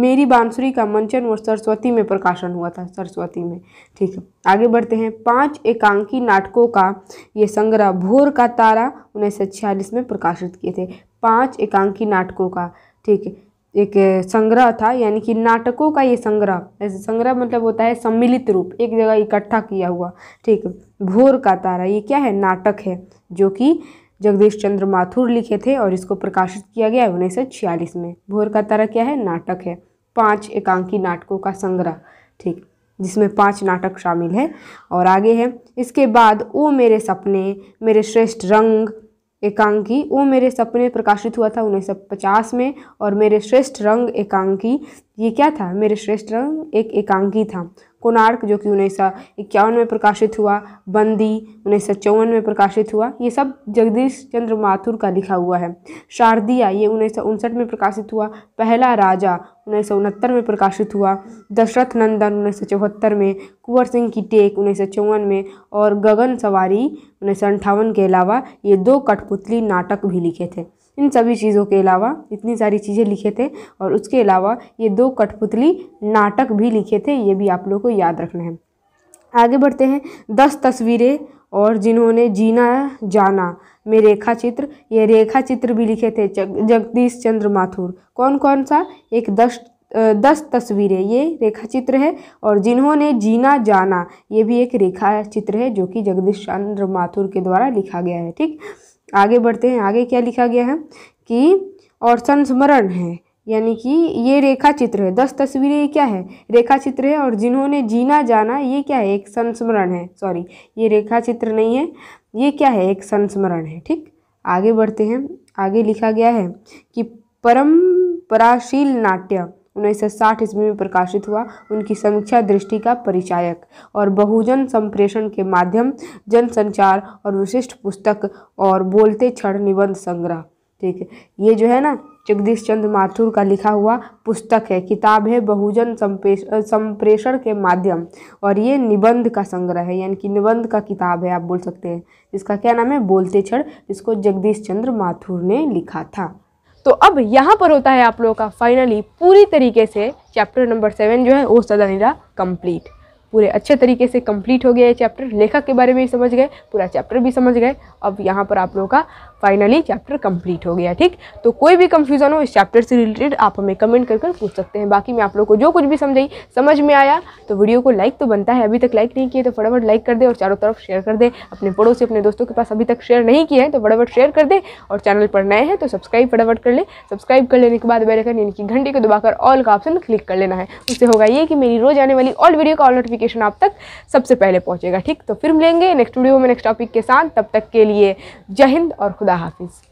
मेरी बांसुरी का मंचन और सरस्वती में प्रकाशन हुआ था सरस्वती में ठीक है आगे बढ़ते हैं पांच एकांकी नाटकों का ये संग्रह भोर का तारा उन्नीस सौ छियालीस में प्रकाशित किए थे पांच एकांकी नाटकों का ठीक है एक संग्रह था यानी कि नाटकों का ये संग्रह ऐसे संग्रह मतलब होता है सम्मिलित रूप एक जगह इकट्ठा किया हुआ ठीक भोर का तारा ये क्या है नाटक है जो कि जगदीश चंद्र माथुर लिखे थे और इसको प्रकाशित किया गया उन्नीस सौ छियालीस में भोर का तारा क्या है नाटक है पांच एकांकी नाटकों का संग्रह ठीक जिसमें पांच नाटक शामिल है और आगे है इसके बाद ओ मेरे सपने मेरे श्रेष्ठ रंग एकांकी ओ मेरे सपने प्रकाशित हुआ था उन्नीस सौ पचास में और मेरे श्रेष्ठ रंग एकांकी ये क्या था मेरे श्रेष्ठ रंग एक एकांकी था कोणार्क जो कि उन्नीस सौ इक्यावन में प्रकाशित हुआ बंदी उन्नीस सौ चौवन में प्रकाशित हुआ ये सब जगदीश चंद्र माथुर का लिखा हुआ है शारदिया ये उन्नीस सौ उनसठ में प्रकाशित हुआ पहला राजा उन्नीस सौ उनहत्तर में प्रकाशित हुआ दशरथ नंदन उन्नीस सौ चौहत्तर में कुंवर सिंह की टेक उन्नीस सौ चौवन में और गगन सवारी उन्नीस सौ अंठावन के अलावा ये दो कठपुतली नाटक भी लिखे थे इन सभी चीज़ों के अलावा इतनी सारी चीज़ें लिखे थे और उसके अलावा ये दो कठपुतली नाटक भी लिखे थे ये भी आप लोग को याद रखना है आगे बढ़ते हैं दस तस्वीरें और जिन्होंने जीना जाना में रेखा चित्र ये रेखा चित्र भी लिखे थे जगदीश चंद्र माथुर कौन कौन सा एक दस दस तस्वीरें ये रेखा चित्र है और जिन्होंने जीना जाना ये भी एक रेखा चित्र है जो कि जगदीश चंद्र माथुर के द्वारा लिखा गया है ठीक आगे बढ़ते हैं आगे क्या लिखा गया है कि और संस्मरण है यानी कि ये रेखा चित्र है दस तस्वीरें ये क्या है रेखा चित्र है और जिन्होंने जीना जाना ये क्या है एक संस्मरण है सॉरी ये रेखा चित्र नहीं है ये क्या है एक संस्मरण है ठीक आगे बढ़ते हैं आगे लिखा गया है कि परम्पराशील नाट्य उन्नीस सौ साठ ईस्वी में प्रकाशित हुआ उनकी समीक्षा दृष्टि का परिचायक और बहुजन संप्रेषण के माध्यम जनसंचार और विशिष्ट पुस्तक और बोलते क्षण निबंध संग्रह ठीक है ये जो है ना जगदीश चंद्र माथुर का लिखा हुआ पुस्तक है किताब है बहुजन संप्रेषण के माध्यम और ये निबंध का संग्रह है यानी कि निबंध का किताब है आप बोल सकते हैं इसका क्या नाम है बोलते क्षण जिसको जगदीश चंद्र माथुर ने लिखा था तो अब यहाँ पर होता है आप लोगों का फाइनली पूरी तरीके से चैप्टर नंबर सेवन जो है वो सदा निरा कम्प्लीट पूरे अच्छे तरीके से कंप्लीट हो गया ये चैप्टर लेखक के बारे में भी समझ गए पूरा चैप्टर भी समझ गए अब यहाँ पर आप लोगों का फाइनली चैप्टर कंप्लीट हो गया ठीक तो कोई भी कंफ्यूजन हो इस चैप्टर से रिलेटेड आप हमें कमेंट कर कर पूछ सकते हैं बाकी मैं आप लोग को जो कुछ भी समझाई समझ में आया तो वीडियो को लाइक तो बनता है अभी तक लाइक नहीं किए तो फटाफट लाइक कर दे और चारों तरफ शेयर कर दे अपने पड़ोसी अपने दोस्तों के पास अभी तक शेयर नहीं किया है तो फटाफट शेयर कर दे और चैनल पर नए हैं तो सब्सक्राइब फटाफट कर ले सब्सक्राइब कर लेने के बाद बेलकन यानी कि घंटे को दबाकर ऑल का ऑप्शन क्लिक कर लेना है उससे होगा ये कि मेरी रोज आने वाली ऑल वीडियो का ऑल नोटिफिकेशन आप तक सबसे पहले पहुँचेगा ठीक तो फिर मिलेंगे नेक्स्ट वीडियो में नेक्स्ट टॉपिक के साथ तब तक के लिए जय हिंद और खुदा that happens.